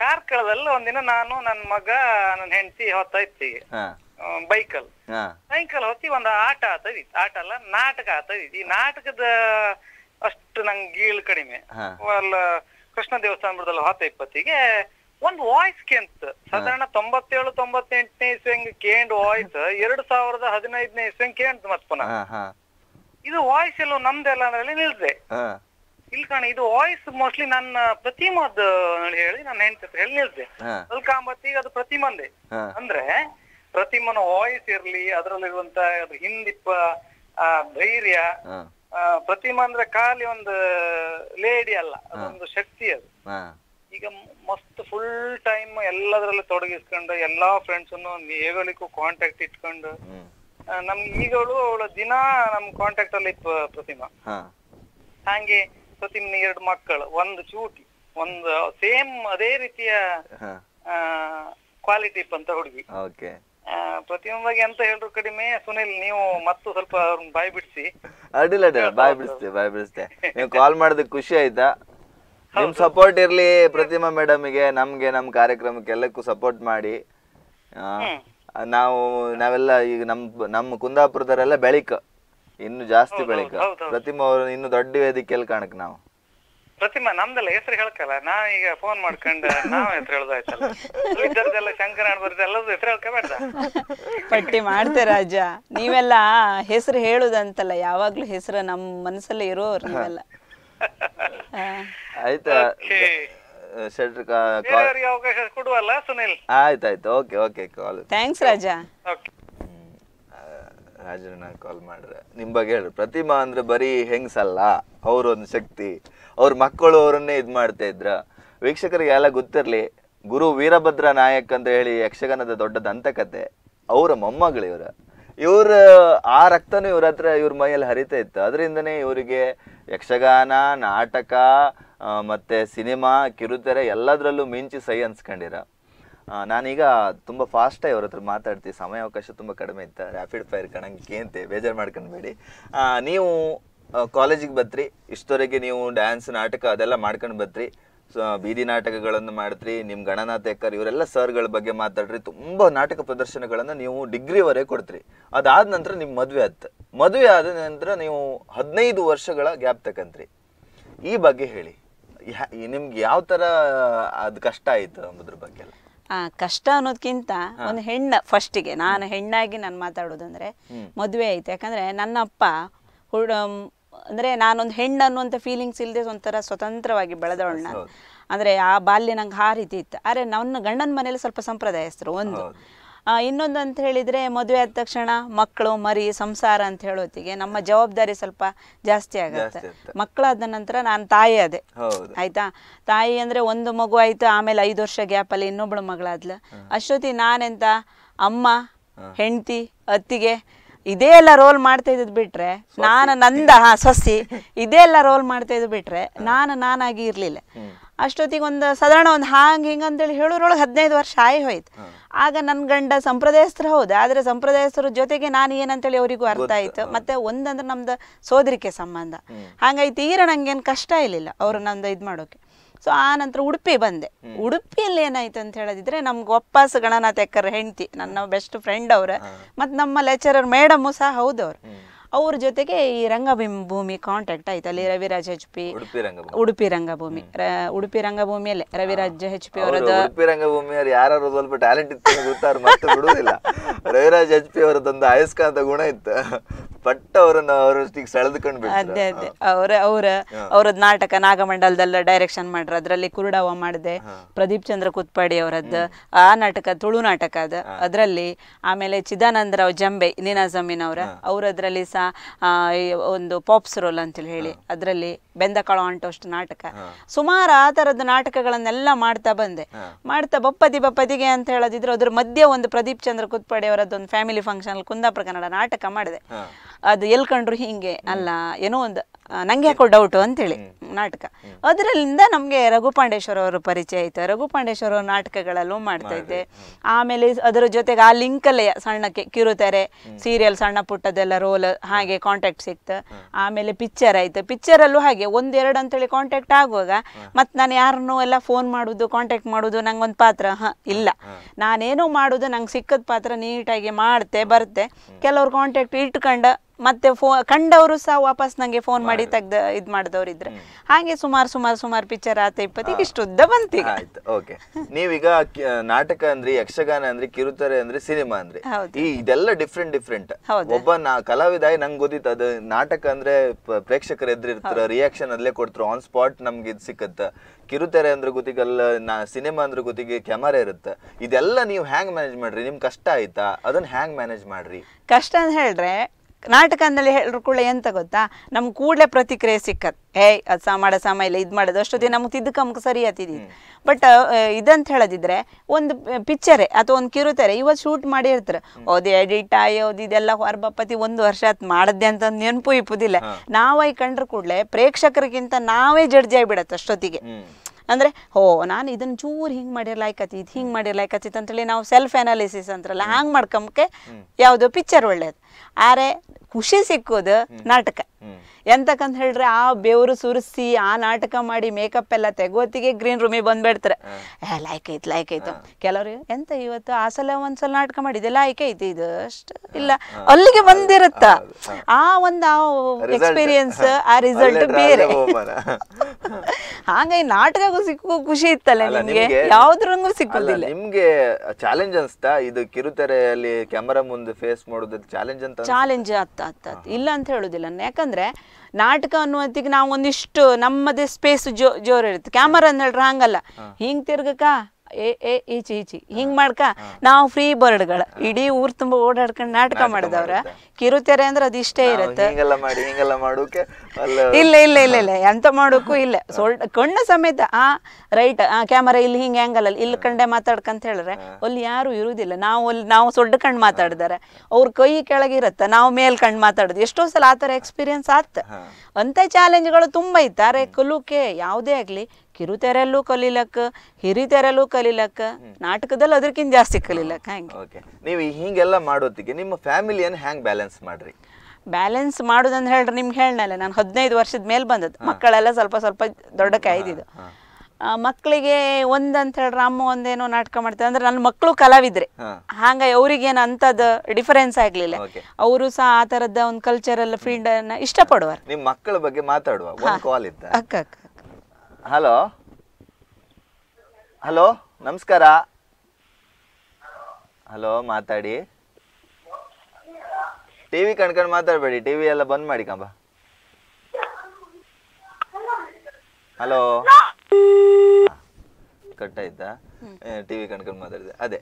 ಕಾರ್ಕಳದಲ್ಲಿ ಒಂದಿನ ನಾನು ನನ್ನ ಮಗ ನನ್ನ ಹೆಂಡತಿ ಹೊತ್ತ ಇತ್ತು ಬೈಕಲ್ ಸೈಕಲ್ ಹೊತ್ತಿ ಒಂದು ಆಟ ಆತದಿ ಆಟ ಅಲ್ಲ ನಾಟಕ ಆತದಿ ಈ ನಾಟಕದ ಅಷ್ಟು ನಂಗೆ ಗೀಳು ಕಡಿಮೆ ಅಲ್ಲ ಕೃಷ್ಣ ದೇವಸ್ಥಾನ ಬಿಡದಲ್ಲ ಹೊತ್ತ ಇಪ್ಪತ್ತಿಗೆ ಒಂದು ವಾಯ್ಸ್ ಕೆಂತ್ ಸಾಧಾರಣ ತೊಂಬತ್ತೇಳು ತೊಂಬತ್ತೆಂಟನೇ ಇಸ್ವಿ ಕೇಂಡ್ ವಾಯ್ಸ್ ಎರಡ್ ಸಾವಿರದ ಹದಿನೈದನೇ ಇಸ್ವಿ ಕೇಂತ್ ಮತ್ ಪುನಃ ಇದು ವಾಯ್ಸ್ ಎಲ್ಲೋ ನಮ್ದೆಲ್ಲ ನಿಲ್ದೆ ಇಲ್ಲಿ ಕಾಣ ಇದು ವಾಯ್ಸ್ ಮೋಸ್ಟ್ಲಿ ನನ್ನ ಪ್ರತಿಮಾದ್ ಹೇಳಿ ನನ್ನ ಹೆಂಡತಿ ಹೇಳಿ ನಿಲ್ದೆ ಅಲ್ಕಾಂಬತ್ತಿ ಅದು ಪ್ರತಿಮಂದೆ ಅಂದ್ರೆ ಪ್ರತಿಮನ ವಾಯ್ಸ್ ಇರ್ಲಿ ಅದ್ರಲ್ಲಿರುವಂತ ಅದ್ರ ಹಿಂದಿಪ್ಪ ಧೈರ್ಯ ಪ್ರತಿಮಾ ಅಂದ್ರೆ ಖಾಲಿ ಒಂದು ಲೇಡಿ ಅಲ್ಲ ಅದೊಂದು ಶಕ್ತಿ ಅದು ಈಗ ಮಸ್ತ್ ಫುಲ್ ಟೈಮ್ ಎಲ್ಲದ್ರಲ್ಲೂ ತೊಡಗಿಸ್ಕೊಂಡು ಎಲ್ಲಾ ಫ್ರೆಂಡ್ಸ್ ಅನ್ನು ಹೇಗಳಿಗೂ ಕಾಂಟ್ಯಾಕ್ಟ್ ಇಟ್ಕೊಂಡು ನಮ್ಗೆ ಈಗವಳು ಅವಳ ದಿನ ನಮ್ ಕಾಂಟ್ಯಾಕ್ಟ್ ಅಲ್ಲಿ ಪ್ರತಿಮಾ ಹಾಗೆ ಪ್ರತಿಮ್ನ ಎರಡು ಮಕ್ಕಳು ಒಂದು ಚೂಟಿ ಒಂದು ಸೇಮ್ ಅದೇ ರೀತಿಯ ಕ್ವಾಲಿಟಿ ಅಂತ ಹುಡುಗಿ ಪ್ರತಿಮಾ ಬಗ್ಗೆ ಎಂತ ಹೇಳಿದ್ರು ಕಡಿಮೆ ಸುನಿಲ್ ನೀವು ಮತ್ತೆ ಸ್ವಲ್ಪ ಅವ್ರನ್ನ ಬಾಯ್ ಬಿಡಿಸಿ ಅಡ್ಡಿಲ್ಲ ಅಡ್ಡಿಲ್ಲ ಬಾಯ್ ಬಿಡಿಸ್ತೆ ಬಾಯಿ ಬಿಡಿಸ್ತೆ ನೀವು ಕಾಲ್ ಮಾಡಿದ ಖುಷಿ ಆಯ್ತಾ ನಿಮ್ ಸಪೋರ್ಟ್ ಇರ್ಲಿ ಪ್ರತಿಮಾ ಮೇಡಮ್ ಗೆ ನಮ್ಗೆ ನಮ್ ಕಾರ್ಯಕ್ರಮಕ್ಕೆ ಎಲ್ಲಕ್ಕೂ ಸಪೋರ್ಟ್ ಮಾಡಿ ನಾವು ನಾವೆಲ್ಲ ಈಗ ನಮ್ ನಮ್ಮ ಕುಂದಾಪುರದವರೆಲ್ಲ ಬೆಳಿಕ ಇನ್ನು ಜಾಸ್ತಿ ಬೆಳಿಕ ಪ್ರತಿಮಾ ಅವರು ಇನ್ನು ದೊಡ್ಡ ವೇದಿಕೆಯಲ್ಲಿ ಕಾಣಕ್ ನಾವು ಪ್ರತಿಮಾ ನಮ್ದೆಲ್ಲ ಹೆಸರು ಹೇಳ್ಕಲ್ಲ ನಾ ಈಗ ಫೋನ್ ಮಾಡ್ಕೊಂಡ ನಾವ್ ಹೆಸರು ಹೇಳ್ದಾಯ್ತಲ್ಲ ಇದ್ದರದೆಲ್ಲ ಶಂಕರ ಆಡ್ಬಾರ್ದು ಎಲ್ಲದೂ ಹೆಸರು ಹೇಳ್ಕೋಬೇಡ ಪಟ್ಟಿ ಮಾಡ್ತೆ ರಾಜ ನೀವೆಲ್ಲ ಹೆಸರು ಹೇಳುದಂತಲ್ಲ ಯಾವಾಗ್ಲೂ ಹೆಸರು ನಮ್ ಮನಸ್ಸಲ್ಲೇ ಇರೋರು ನೀವೆಲ್ಲ ಆಯ್ತಾ ಶೆಟ್ರ್ ಅವಕಾಶ ಕೊಡುವಲ್ಲ Sunil okay okay call thanks Raja ರಾಜನ ಕಾಲ್ ಮಾಡ್ರೆ ನಿಮ್ ಬಗ್ಗೆ ಹೇಳ್ರಿ ಪ್ರತಿಮಾ ಅಂದ್ರೆ ಬರೀ ಹೆಂಗ್ಸಲ್ಲ ಅವ್ರೊಂದು ಶಕ್ತಿ ಅವ್ರ ಮಕ್ಕಳು ಅವರನ್ನೇ ಇದ್ ಮಾಡ್ತಾ ಇದ್ರ ವೀಕ್ಷಕರಿಗೆ ಎಲ್ಲ ಗೊತ್ತಿರ್ಲಿ ಗುರು ವೀರಭದ್ರ ನಾಯಕ್ ಅಂತ ಹೇಳಿ ಯಕ್ಷಗಾನದ ದೊಡ್ಡ ದಂತಕತೆ ಅವರ ಮೊಮ್ಮಗಳು ಇವರ ಇವ್ರ ಆ ರಕ್ತನೂ ಇವ್ರ ಹತ್ರ ಇವ್ರ ಮೈಯಲ್ಲಿ ಹರಿತಾ ಇತ್ತು ಅದರಿಂದನೇ ಇವರಿಗೆ ಯಕ್ಷಗಾನ ನಾಟಕ ಮತ್ತು ಸಿನಿಮಾ ಕಿರುತೆರೆ ಎಲ್ಲದರಲ್ಲೂ ಮಿಂಚಿ ಸೈ ಅನ್ಸ್ಕೊಂಡಿರ ನಾನೀಗ ತುಂಬ ಫಾಸ್ಟಾಗಿ ಅವ್ರ ಹತ್ರ ಮಾತಾಡ್ತೀವಿ ಸಮಯಾವಕಾಶ ತುಂಬ ಕಡಿಮೆ ಇತ್ತು ರ್ಯಾಪಿಡ್ ಫೈರ್ ಕಣಂಗೆ ಅಂತೆ ಬೇಜಾರು ಮಾಡ್ಕೊಬೇಡಿ ನೀವು ಕಾಲೇಜಿಗೆ ಬತ್ರಿ ಇಷ್ಟವರೆಗೆ ನೀವು ಡ್ಯಾನ್ಸ್ ನಾಟಕ ಅದೆಲ್ಲ ಮಾಡ್ಕೊಂಡು ಬತ್ರಿ ಬೀದಿ ನಾಟಕಗಳನ್ನು ಮಾಡ್ತ್ರಿ ನಿಮ್ಮ ಗಣನಾಥೇಕರ್ ಇವರೆಲ್ಲ ಸರ್ಗಳ ಬಗ್ಗೆ ಮಾತಾಡ್ರಿ ತುಂಬ ನಾಟಕ ಪ್ರದರ್ಶನಗಳನ್ನು ನೀವು ಡಿಗ್ರಿವರೆಗೆ ಕೊಡ್ತ್ರಿ ಅದಾದ ನಂತರ ನಿಮ್ಮ ಮದುವೆ ಆಯ್ತು ಮದುವೆ ಆದ ನಂತರ ನೀವು ಹದಿನೈದು ವರ್ಷಗಳ ಗ್ಯಾಪ್ ತಕಂತ್ರಿ ಈ ಬಗ್ಗೆ ಹೇಳಿ ನಿಮ್ಗೆ ಯಾವ ತರ ಅದು ಕಷ್ಟ ಆಯ್ತು ಅನ್ನೋದ್ರ ಬಗ್ಗೆ ಆ ಕಷ್ಟ ಅನ್ನೋದ್ಕಿಂತ ಒಂದು ಹೆಣ್ಣ ಫಸ್ಟಿಗೆ ನಾನು ಹೆಣ್ಣಾಗಿ ನಾನು ಮಾತಾಡೋದಂದ್ರೆ ಮದುವೆ ಆಯ್ತು ಯಾಕಂದ್ರೆ ನನ್ನ ಅಪ್ಪ ಹುಡ ಅಂದ್ರೆ ನಾನೊಂದು ಹೆಣ್ಣು ಅನ್ನುವಂಥ ಫೀಲಿಂಗ್ಸ್ ಇಲ್ಲದೆ ಒಂಥರ ಸ್ವತಂತ್ರವಾಗಿ ಬೆಳೆದವಳು ಅಂದ್ರೆ ಆ ಬಾಲ್ಯ ನಂಗೆ ಆ ರೀತಿ ಇತ್ತು ಆದರೆ ನನ್ನ ಗಂಡನ ಮನೇಲಿ ಸ್ವಲ್ಪ ಸಂಪ್ರದಾಯಸ್ಥರು ಒಂದು ಇನ್ನೊಂದು ಅಂತ ಹೇಳಿದರೆ ಮದುವೆ ಆದ ತಕ್ಷಣ ಮಕ್ಕಳು ಮರಿ ಸಂಸಾರ ಅಂತ ಹೇಳೋತ್ತಿಗೆ ನಮ್ಮ ಜವಾಬ್ದಾರಿ ಸ್ವಲ್ಪ ಜಾಸ್ತಿ ಆಗುತ್ತೆ ಮಕ್ಕಳಾದ ನಂತರ ನಾನು ತಾಯಿ ಅದೇ ಆಯ್ತಾ ತಾಯಿ ಅಂದರೆ ಒಂದು ಮಗು ಆಯಿತು ಆಮೇಲೆ ಐದು ವರ್ಷ ಗ್ಯಾಪಲ್ಲಿ ಇನ್ನೊಬ್ಳು ಮಗಳಾದ್ಲು ಅಷ್ಟೊತ್ತಿ ನಾನೆಂತ ಅಮ್ಮ ಹೆಂಡತಿ ಅತ್ತಿಗೆ ಇದೇ ಎಲ್ಲ ರೋಲ್ ಮಾಡ್ತಾ ಇದ್ ಬಿಟ್ರೆ ನಾನು ನಂದ ಹಾ ಸೊಸಿ ಇದೇ ಎಲ್ಲ ರೋಲ್ ಮಾಡ್ತಾ ಇದ್ ಬಿಟ್ರೆ ನಾನು ನಾನಾಗಿ ಇರಲಿಲ್ಲ ಅಷ್ಟೊತ್ತಿಗೆ ಒಂದು ಸಾಧಾರಣ ಒಂದು ಹಾಂಗೆ ಹಿಂಗೆ ಅಂತೇಳಿ ಹೇಳೋರೊಳಗೆ ಹದಿನೈದು ವರ್ಷ ಆಯ್ ಹೋಯ್ತು ಆಗ ನನ್ನ ಗಂಡ ಸಂಪ್ರದಾಯಸ್ಥರು ಹೌದು ಆದರೆ ಸಂಪ್ರದಾಯಸ್ಥರ ಜೊತೆಗೆ ನಾನು ಏನಂತೇಳಿ ಅವರಿಗೂ ಅರ್ಥ ಆಯಿತು ಮತ್ತು ಒಂದಂದ್ರೆ ನಮ್ದು ಸೋದರಿಕೆ ಸಂಬಂಧ ಹಾಗಾಗಿ ತೀರ ನನಗೇನು ಕಷ್ಟ ಇರಲಿಲ್ಲ ಅವರು ನಮ್ದು ಇದು ಮಾಡೋಕೆ ಸೊ ಆ ನಂತರ ಉಡುಪಿ ಬಂದೆ ಉಡುಪಿಯಲ್ಲಿ ಏನಾಯ್ತು ಅಂತ ಹೇಳಿದ್ರೆ ನಮ್ಗೆ ಒಪ್ಪಾಸ ಗಣನಾಥ ಎಕ್ಕರ್ ಹೆಂಡತಿ ನನ್ನ ಬೆಸ್ಟ್ ಫ್ರೆಂಡ್ ಅವ್ರ ಮತ್ತೆ ನಮ್ಮ ಲೆಕ್ಚರರ್ ಮೇಡಮ್ ಸಹ ಹೌದವ್ರು ಅವ್ರ ಜೊತೆಗೆ ಈ ರಂಗಭೂಮಿ ಕಾಂಟ್ಯಾಕ್ಟ್ ಆಯ್ತು ಅಲ್ಲಿ ರವಿರಾಜ್ ಎಚ್ ಪಿ ಉಡುಪಿ ರಂಗಭೂಮಿ ಉಡುಪಿ ರಂಗಭೂಮಿಯಲ್ಲೇ ರವಿರಾಜ್ ಎಚ್ ಪಿ ಅವರದ್ದು ಉಡುಪಿ ರಂಗಭೂಮಿ ಯಾರು ಸ್ವಲ್ಪ ಟ್ಯಾಲೆಂಟ್ ಇತ್ತು ಗೊತ್ತಾರ ಮತ್ತೆ ಬಿಡುವುದಿಲ್ಲ (laughs) ರವಿರಾಜ್ ಎಚ್ ಪಿ ಅವರದ್ದೊಂದು ಆಯಸ್ಕಾಂತ ಗುಣ ಇತ್ತು ಅದೇ ಅದೇ ಅವ್ರ ಅವ್ರ ಅವ್ರದ್ ನಾಟಕ ನಾಗಮಂಡಲದಲ್ಲ ಡೈರೆಕ್ಷನ್ ಮಾಡ್ರ ಅದ್ರಲ್ಲಿ ಕುರುಡಾವ ಮಾಡಿದೆ ಪ್ರದೀಪ್ ಚಂದ್ರ ಕುತ್ಪಾಡಿ ಅವರದ್ದು ಆ ನಾಟಕ ತುಳು ನಾಟಕ ಅದ ಅದ್ರಲ್ಲಿ ಆಮೇಲೆ ಚಿದಾನಂದರಾವ್ ಜಂಬೆ ಅವರ ಅವ್ರದ್ರಲ್ಲಿ ಸಹ ಒಂದು ಪಾಪ್ಸ್ ರೋಲ್ ಅಂತ ಹೇಳಿ ಅದರಲ್ಲಿ ಬೆಂದಕಾಳು ಅಂಟೋಷ್ಟು ನಾಟಕ ಸುಮಾರು ಆ ಥರದ ನಾಟಕಗಳನ್ನೆಲ್ಲ ಮಾಡ್ತಾ ಬಂದೆ ಮಾಡ್ತಾ ಬಪ್ಪದಿ ಬಪ್ಪದಿಗೆ ಅಂತ ಹೇಳೋದಿದ್ರೆ ಅದ್ರ ಮಧ್ಯೆ ಒಂದು ಪ್ರದೀಪ್ ಚಂದ್ರ ಕುತ್ಪಾಡಿ ಅವರದ್ದು ಒಂದು ಫ್ಯಾಮಿಲಿ ಫಂಕ್ಷನ್ ಕುಂದಾಪುರ ಕನ್ನಡ ನಾಟಕ ಮಾಡಿದೆ ಅದು ಎಲ್ಲಿ ಕಂಡ್ರು ಹಿಂಗೆ ಅಲ್ಲ ಏನೋ ಒಂದು ನಂಗೆ ಯಾಕೋ ಡೌಟ್ ಅಂತೇಳಿ ನಾಟಕ ಅದರಲ್ಲಿಂದ ನಮಗೆ ರಘು ಪಾಂಡೇಶ್ವರ ಪರಿಚಯ ಆಯಿತು ರಘು ಪಾಂಡೇಶ್ವರ ನಾಟಕಗಳಲ್ಲೂ ಮಾಡ್ತಾ ಇದ್ದೆ ಆಮೇಲೆ ಅದರ ಜೊತೆಗೆ ಆ ಲಿಂಕಲ್ಲೇ ಸಣ್ಣಕ್ಕೆ ಕಿರುತೆರೆ ಸೀರಿಯಲ್ ಸಣ್ಣ ಪುಟ್ಟದೆಲ್ಲ ರೋಲ್ ಹಾಗೆ ಕಾಂಟ್ಯಾಕ್ಟ್ ಸಿಕ್ತು ಆಮೇಲೆ ಪಿಕ್ಚರ್ ಆಯಿತು ಪಿಕ್ಚರಲ್ಲೂ ಹಾಗೆ ಒಂದೆರಡು ಅಂತೇಳಿ ಕಾಂಟ್ಯಾಕ್ಟ್ ಆಗುವಾಗ ಮತ್ತು ನಾನು ಯಾರನ್ನೂ ಎಲ್ಲ ಫೋನ್ ಮಾಡೋದು ಕಾಂಟ್ಯಾಕ್ಟ್ ಮಾಡೋದು ಒಂದು ಪಾತ್ರ ಹಾಂ ಇಲ್ಲ ನಾನೇನು ಮಾಡೋದು ನಂಗೆ ಸಿಕ್ಕದ ಪಾತ್ರ ನೀಟಾಗಿ ಮಾಡ್ತೆ ಬರುತ್ತೆ ಕೆಲವ್ರು ಕಾಂಟ್ಯಾಕ್ಟ್ ಇಟ್ಕೊಂಡು ಮತ್ತೆ ಫೋ ಕಂಡವರು ಸಹ ವಾಪಸ್ ನನಗೆ ಫೋನ್ ಮಾಡಿ ತೆಗ್ದು ಇದು ಮಾಡಿದವ್ರು ಇದ್ರೆ ಹಾಗೆ ಸುಮಾರು ಸುಮಾರು ಸುಮಾರು ಪಿಕ್ಚರ್ ಆತ ಇಪ್ಪತ್ತಿಗೆ ಇಷ್ಟು ಉದ್ದ ಬಂತೀಗ ಆಯ್ತು ಓಕೆ ನೀವೀಗ ನಾಟಕ ಅಂದ್ರೆ ಯಕ್ಷಗಾನ ಅಂದ್ರೆ ಕಿರುತೆರೆ ಅಂದ್ರೆ ಸಿನಿಮಾ ಅಂದ್ರೆ ಈ ಇದೆಲ್ಲ ಡಿಫ್ರೆಂಟ್ ಡಿಫ್ರೆಂಟ್ ಒಬ್ಬ ನಾ ಕಲಾವಿದಾಯಿ ನಂಗೆ ಗೊತ್ತಿತ್ತು ಅದು ನಾಟಕ ಅಂದ್ರೆ ಪ್ರೇಕ್ಷಕರು ಎದ್ರಿರ್ತಾರ ರಿಯಾಕ್ಷನ್ ಅಲ್ಲೇ ಕೊಡ್ತಾರ ಆನ್ ಸ್ಪಾಟ್ ನಮ್ಗೆ ಇದು ಸಿಕ್ಕತ್ತ ಕಿರುತೆರೆ ಅಂದ್ರೆ ಗೊತ್ತಿಗೆಲ್ಲ ನಾ ಸಿನಿಮಾ ಅಂದ್ರೆ ಗೊತ್ತಿಗೆ ಕ್ಯಾಮರಾ ಇರುತ್ತೆ ಇದೆಲ್ಲ ನೀವು ಹ್ಯಾಂಗ್ ಮ್ಯಾನೇಜ್ ಮಾಡ್ರಿ ನಿಮ್ ಕಷ್ಟ ಆಯ್ತಾ ಅದನ್ನ ಹ್ಯಾಂಗ್ ಮ್ಯಾನೇಜ್ ಮಾಡ್ರಿ ಕಷ್ಟ ಅಂತ ಹೇಳಿದ್ರೆ ನಾಟಕ ಅಂದಲ್ಲಿ ಹೇಳ್ರು ಕೂಡ ಎಂತ ಗೊತ್ತಾ ನಮ್ಗೆ ಕೂಡಲೇ ಪ್ರತಿಕ್ರಿಯೆ ಸಿಕ್ಕತ್ ಏಯ್ ಅದು ಸಾ ಮಾಡೋ ಸಮಯ ಇಲ್ಲ ಇದು ಮಾಡೋದು ಅಷ್ಟೊತ್ತಿ ನಮ್ಗೆ ತಿದ್ದು ಸರಿ ಆತಿದ್ದು ಬಟ್ ಇದಂತ ಹೇಳದಿದ್ರೆ ಒಂದು ಪಿಕ್ಚರೇ ಅಥವಾ ಒಂದು ಕಿರುತೆರೆ ಇವತ್ತು ಶೂಟ್ ಮಾಡಿರ್ತಾರೆ ಓದಿ ಎಡಿಟ್ ಆಯೋದು ಇದೆಲ್ಲ ಹೊರಬಪ್ಪತಿ ಒಂದು ವರ್ಷ ಅದು ಮಾಡದ್ದೆ ಅಂತ ನೆನಪು ಇಪ್ಪುದಿಲ್ಲ ನಾವೈ ಕಂಡ್ರೆ ಕೂಡಲೇ ಪ್ರೇಕ್ಷಕರಿಗಿಂತ ನಾವೇ ಜಡ್ಜಿ ಆಗಿಬಿಡತ್ತೆ ಅಷ್ಟೊತ್ತಿಗೆ ಅಂದ್ರೆ ಹೋ ನಾನು ಇದನ್ನು ಚೂರು ಹಿಂಗೆ ಮಾಡಿರಲ್ಲ ಹಿಂಗ್ ಇದು ಹಿಂಗೆ ಮಾಡಿರಲ್ಲ ಅಂತ ಹೇಳಿ ನಾವು ಸೆಲ್ಫ್ ಅನಾಲಿಸಿಸ್ ಅಂತಾರಲ್ಲ ಹಾಂಗ್ ಮಾಡ್ಕೊಂಬಕ್ಕೆ ಯಾವುದೋ ಪಿಕ್ಚರ್ ಒಳ್ಳೆಯದು are ಖುಷಿ ಸಿಕ್ಕೋದು ನಾಟಕ ಎಂತಕ್ಕಂತ ಹೇಳ್ರೆ ಆ ಬೇವರು ಸುರಿಸಿ ಆ ನಾಟಕ ಮಾಡಿ ಮೇಕಪ್ ಎಲ್ಲ ತೆಗೋತಿಗೆ ಗ್ರೀನ್ ರೂಮಿ ಬಂದ್ಬಿಡ್ತಾರೆ ಲೈಕ್ ಐತ್ ಲೈಕ್ ಐತು ಕೆಲವರು ಎಂತ ಇವತ್ತು ಆ ಸಲ ಒಂದ್ಸಲ ನಾಟಕ ಮಾಡಿದೆ ಲೈಕ್ ಐತಿ ಇದು ಅಷ್ಟು ಇಲ್ಲ ಅಲ್ಲಿಗೆ ಬಂದಿರುತ್ತ ಆ ಒಂದು ಆ ಎಕ್ಸ್ಪೀರಿಯನ್ಸ್ ಆ ರಿಸಲ್ಟ್ ಬೇರೆ ಹಾಗಾಗಿ ನಾಟಕಗೂ ಸಿಕ್ಕು ಖುಷಿ ಇತ್ತಲ್ಲ ನಿಮ್ಗೆ ಯಾವ್ದ್ರಂಗೂ ಸಿಕ್ಕೋದಿಲ್ಲ ನಿಮ್ಗೆ ಚಾಲೆಂಜ್ ಅನ್ಸ್ತಾ ಇದು ಕಿರುತೆರೆಯಲ್ಲಿ ಕ್ಯಾಮರಾ ಮುಂದೆ ಫೇಸ್ ಮಾಡೋದು ಚಾಲೆಂಜ್ ಅಂತ ಚಾಲೆಂಜ್ ಅತ್ತ ಹತ್ತು ಇಲ್ಲ ಅಂತ ಹೇಳೋದಿಲ್ಲ ಯಾಕಂದ್ರೆ ನಾಟಕ ಅನ್ನುವಂತಿಗೆ ನಾವು ಒಂದಿಷ್ಟು ನಮ್ಮದೇ ಸ್ಪೇಸ್ ಜೋ ಇರುತ್ತೆ ಕ್ಯಾಮರಾ ಅಂತ ಹೇಳ್ರೆ ಹಂಗಲ್ಲ ಹಿಂಗೆ ತಿರ್ಗಕ್ಕ ಏ ಏ ಈಚಿ ಈಚಿ ಹಿಂಗ್ ಮಾಡ್ಕ ನಾವು ಫ್ರೀ ಬರ್ಡ್ಗಳ ಇಡೀ ಊರ್ ತುಂಬಾ ಓಡಾಡ್ಕೊಂಡು ನಾಟಕ ಮಾಡಿದವ್ರ ಕಿರುತೆರೆ ಅಂದ್ರೆ ಅದಿಷ್ಟೇ ಇಷ್ಟೇ ಇರತ್ತೆ (laughs) ಇಲ್ಲ ಇಲ್ಲ ಇಲ್ಲ ಇಲ್ಲ ಎಂತ ಮಾಡೋಕ್ಕೂ ಇಲ್ಲ ಸೊಳ್ ಕಣ್ಣು ಸಮೇತ ಆ ರೈಟ್ ಆ ಕ್ಯಾಮರಾ ಇಲ್ಲಿ ಹಿಂಗೆ ಅಲ್ಲಿ ಇಲ್ಲಿ ಕಂಡೆ ಮಾತಾಡ್ಕಂತ ಹೇಳಿದ್ರೆ ಅಲ್ಲಿ ಯಾರು ಇರುವುದಿಲ್ಲ ನಾವು ಅಲ್ಲಿ ನಾವು ಸೊಡ್ಡ ಕಣ್ಣು ಮಾತಾಡಿದಾರೆ ಅವ್ರ ಕೈ ಕೆಳಗಿರತ್ತ ನಾವು ಮೇಲ್ ಕಣ್ಣು ಮಾತಾಡೋದು ಎಷ್ಟೋ ಸಲ ಆತರ ಎಕ್ಸ್ಪೀರಿಯನ್ಸ್ ಆತ ಅಂತ ಚಾಲೆಂಜ್ಗಳು ತುಂಬಾ ಇತ್ತು ಅರೆ ಕಲುಕೆ ಯಾವುದೇ ಆಗಲಿ ಕಿರುತೆರೆಯಲ್ಲೂ ಕಲಿಲಕ್ಕ ಹಿರಿತೆರೆಯಲ್ಲೂ ಕಲಿಲಕ್ಕ ನಾಟಕದಲ್ಲಿ ಅದಕ್ಕಿಂತ ಜಾಸ್ತಿ ಕಲಿಲಕ್ಕ ಹಂಗೆ ಓಕೆ ನೀವು ಹೀಗೆಲ್ಲ ಮಾಡೋತ್ತಿಗೆ ನಿಮ್ಮ ಫ್ಯಾಮಿಲಿಯನ್ನು ಹ್ಯಾಂಗೆ ಬ್ಯಾಲೆನ್ಸ್ ಮಾಡ್ರಿ ಬ್ಯಾಲೆನ್ಸ್ ಮಾಡೋದಂದ್ರೆ ಹೇಳ್ರಿ ನಿಮ್ಗೆ ಹೇಳಲ್ಲ ನಾನು ಹದಿನೈದು ವರ್ಷದ ಮೇಲೆ ಬಂದದ್ದು ಮಕ್ಕಳೆಲ್ಲ ಸ್ವಲ್ಪ ಸ್ವಲ್ಪ ದೊಡ್ಡ ಕಾಯ್ದಿದ್ದು ಮಕ್ಕಳಿಗೆ ಒಂದಂತ ಹೇಳಿ ಅಮ್ಮ ಒಂದೇನೋ ನಾಟಕ ಮಾಡ್ತಾರೆ ಅಂದ್ರೆ ನನ್ನ ಮಕ್ಕಳು ಕಲಾವಿದ್ರೆ ಹಂಗ ಅವ್ರಿಗೇನು ಅಂತದ ಡಿಫರೆನ್ಸ್ ಆಗ್ಲಿಲ್ಲ ಅವರು ಸಹ ಆ ಥರದ ಒಂದು ಕಲ್ಚರಲ್ ಫೀಲ್ಡ್ ಇಷ್ಟಪಡುವ ನಿಮ್ಮ ಮಕ್ಕಳ ಬಗ್ಗೆ ಮಾತಾಡುವ ಅಕ್ಕ ಅಕ್ಕ ಹಲೋ ಹಲೋ ನಮಸ್ಕಾರ ಹಲೋ ಮಾತಾಡಿ ಟಿವಿ ಕಣ್ಕೊಂಡು ಕಣ್ಕಂಡು ಮಾತಾಡಬೇಡಿ ಟಿ ಎಲ್ಲ ಬಂದ್ ಮಾಡಿ ಕಂಬ ಹಲೋ ಕಟ್ಟಾಯ್ತಾ ಆಯ್ತಾ ಟಿವಿ ಕಣ್ಕಂಡು ಮಾತಾಡಿದೆ ಅದೇ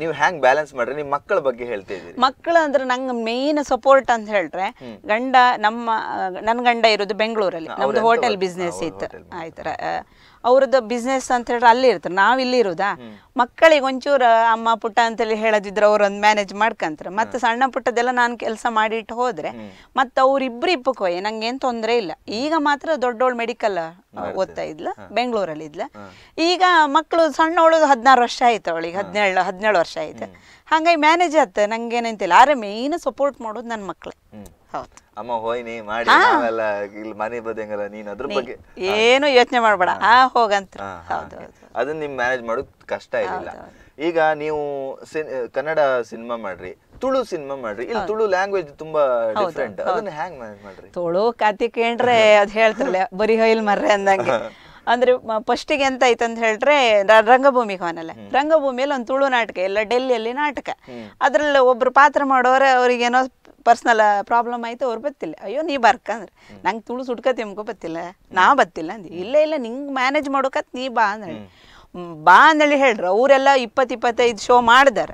ನೀವು ಹ್ಯಾಂಗ್ ಬ್ಯಾಲೆನ್ಸ್ ಮಾಡ್ರಿ ನಿಮ್ ಮಕ್ಕಳ ಬಗ್ಗೆ ಹೇಳ್ತೀವಿ ಮಕ್ಕಳು ಅಂದ್ರೆ ನಂಗೆ ಮೇನ್ ಸಪೋರ್ಟ್ ಅಂತ ಹೇಳ್ರೆ ಗಂಡ ನಮ್ಮ ನನ್ನ ಗಂಡ ಇರೋದು ಬೆಂಗಳೂರಲ್ಲಿ ನಮ್ದು ಹೋಟೆಲ್ ಬಿಸ್ನೆಸ್ ಇತ್ತು ಆಯ್ತರ ಅವ್ರದ್ದು ಬಿಸ್ನೆಸ್ ಅಂತ ಹೇಳಿದ್ರೆ ಅಲ್ಲಿ ಇರ್ತಾರೆ ನಾವು ಇಲ್ಲಿ ಇರೋದಾ ಮಕ್ಕಳಿಗೆ ಒಂಚೂರು ಅಮ್ಮ ಪುಟ್ಟ ಅಂತ ಹೇಳಿ ಅವ್ರು ಒಂದು ಮ್ಯಾನೇಜ್ ಮಾಡ್ಕಂತಾರೆ ಮತ್ತೆ ಸಣ್ಣ ಪುಟ್ಟದೆಲ್ಲ ನಾನು ಕೆಲಸ ಮಾಡಿಟ್ಟು ಹೋದ್ರೆ ಮತ್ತೆ ಅವ್ರಿಬ್ರು ಇಪ್ಪಕ್ಕೋಯ್ ನಂಗೆ ಏನು ತೊಂದರೆ ಇಲ್ಲ ಈಗ ಮಾತ್ರ ದೊಡ್ಡೋಳ್ ಮೆಡಿಕಲ್ ಓದ್ತಾ ಇದ್ಲ ಬೆಂಗಳೂರಲ್ಲಿ ಇದ್ಲ ಈಗ ಮಕ್ಕಳು ಸಣ್ಣವಳು ಹದಿನಾರು ವರ್ಷ ಆಯ್ತು ಅವಳಿಗೆ ಹದಿನೇಳು ಹದಿನೇಳು ವರ್ಷ ಆಯ್ತು ಹಂಗಾಗಿ ಮ್ಯಾನೇಜ್ ಆಯ್ತು ನಂಗೇನಂತಿಲ್ಲ ಆದ್ರೆ ಮೇನ್ ಸಪೋರ್ಟ್ ಮಾಡೋದು ನನ್ನ ಮಕ್ಳೆ ಅಮ್ಮ ಹೋಯ್ನಿ ಮಾಡಿ ನಾವೆಲ್ಲ ಇಲ್ಲಿ ಮನೆ ಬದಂಗಲ್ಲ ನೀನು ಅದ್ರ ಬಗ್ಗೆ ಏನು ಯೋಚನೆ ಮಾಡಬೇಡ ಆ ಹೋಗಂತ ಹೌದು ಅದನ್ನ ನಿಮ್ ಮ್ಯಾನೇಜ್ ಮಾಡೋದು ಕಷ್ಟ ಇಲ್ಲ ಈಗ ನೀವು ಕನ್ನಡ ಸಿನಿಮಾ ಮಾಡ್ರಿ ತುಳು ಸಿನಿಮಾ ಮಾಡ್ರಿ ಇಲ್ಲಿ ತುಳು ಲ್ಯಾಂಗ್ವೇಜ್ ತುಂಬಾ ಡಿಫ್ರೆಂಟ್ ಅದನ್ನ ಹ್ಯಾಂಗ್ ಮ್ಯಾನೇಜ್ ಮಾಡ್ರಿ ತುಳು ಕಾತಿ ಕೇಂದ್ರೆ (laughs) ಅದ್ ಹೇಳ್ತಲ್ಲ ಬರೀ ಹೊಯ್ಲ್ ಮರ್ರೆ ಅಂದಂಗೆ (laughs) ಅಂದ್ರೆ ಫಸ್ಟಿಗೆ ಎಂತ ಆಯ್ತು ಅಂತ ಹೇಳಿದ್ರೆ ರಂಗಭೂಮಿ ಹೋನಲ್ಲ ರಂಗಭೂಮಿಯಲ್ಲಿ ಒಂದು ತುಳು ನಾಟಕ ಎಲ್ಲ ಡೆಲ್ಲಿಯಲ್ಲಿ ನಾಟಕ ಅದ್ರಲ್ಲಿ ಒಬ್ರು ಪಾತ್ರ ಮಾಡೋರೆ ಅವ್ರಿಗೇನೋ ಪರ್ಸ್ನಲ್ ಪ್ರಾಬ್ಲಮ್ ಆಯ್ತು ಅವ್ರು ಬತ್ತಿಲ್ಲ ಅಯ್ಯೋ ನೀ ಬರ್ಕ ಅಂದ್ರೆ ನಂಗೆ ತುಳು ಸುಟ್ಕ ತಿಮ್ಕೋ ಬತ್ತಿಲ್ಲ ನಾ ಬತ್ತಿಲ್ಲ ಅಂದ್ ಇಲ್ಲ ಇಲ್ಲ ನಿಂಗೆ ಮ್ಯಾನೇಜ್ ಮಾಡೋಕತ್ ನೀ ಬಾ ಅಂದೇಳಿ ಬಾ ಅಂದೇಳಿ ಹೇಳ್ರು ಅವರೆಲ್ಲ ಇಪ್ಪತ್ ಇಪ್ಪತ್ತೈದು ಶೋ ಮಾಡ್ದಾರ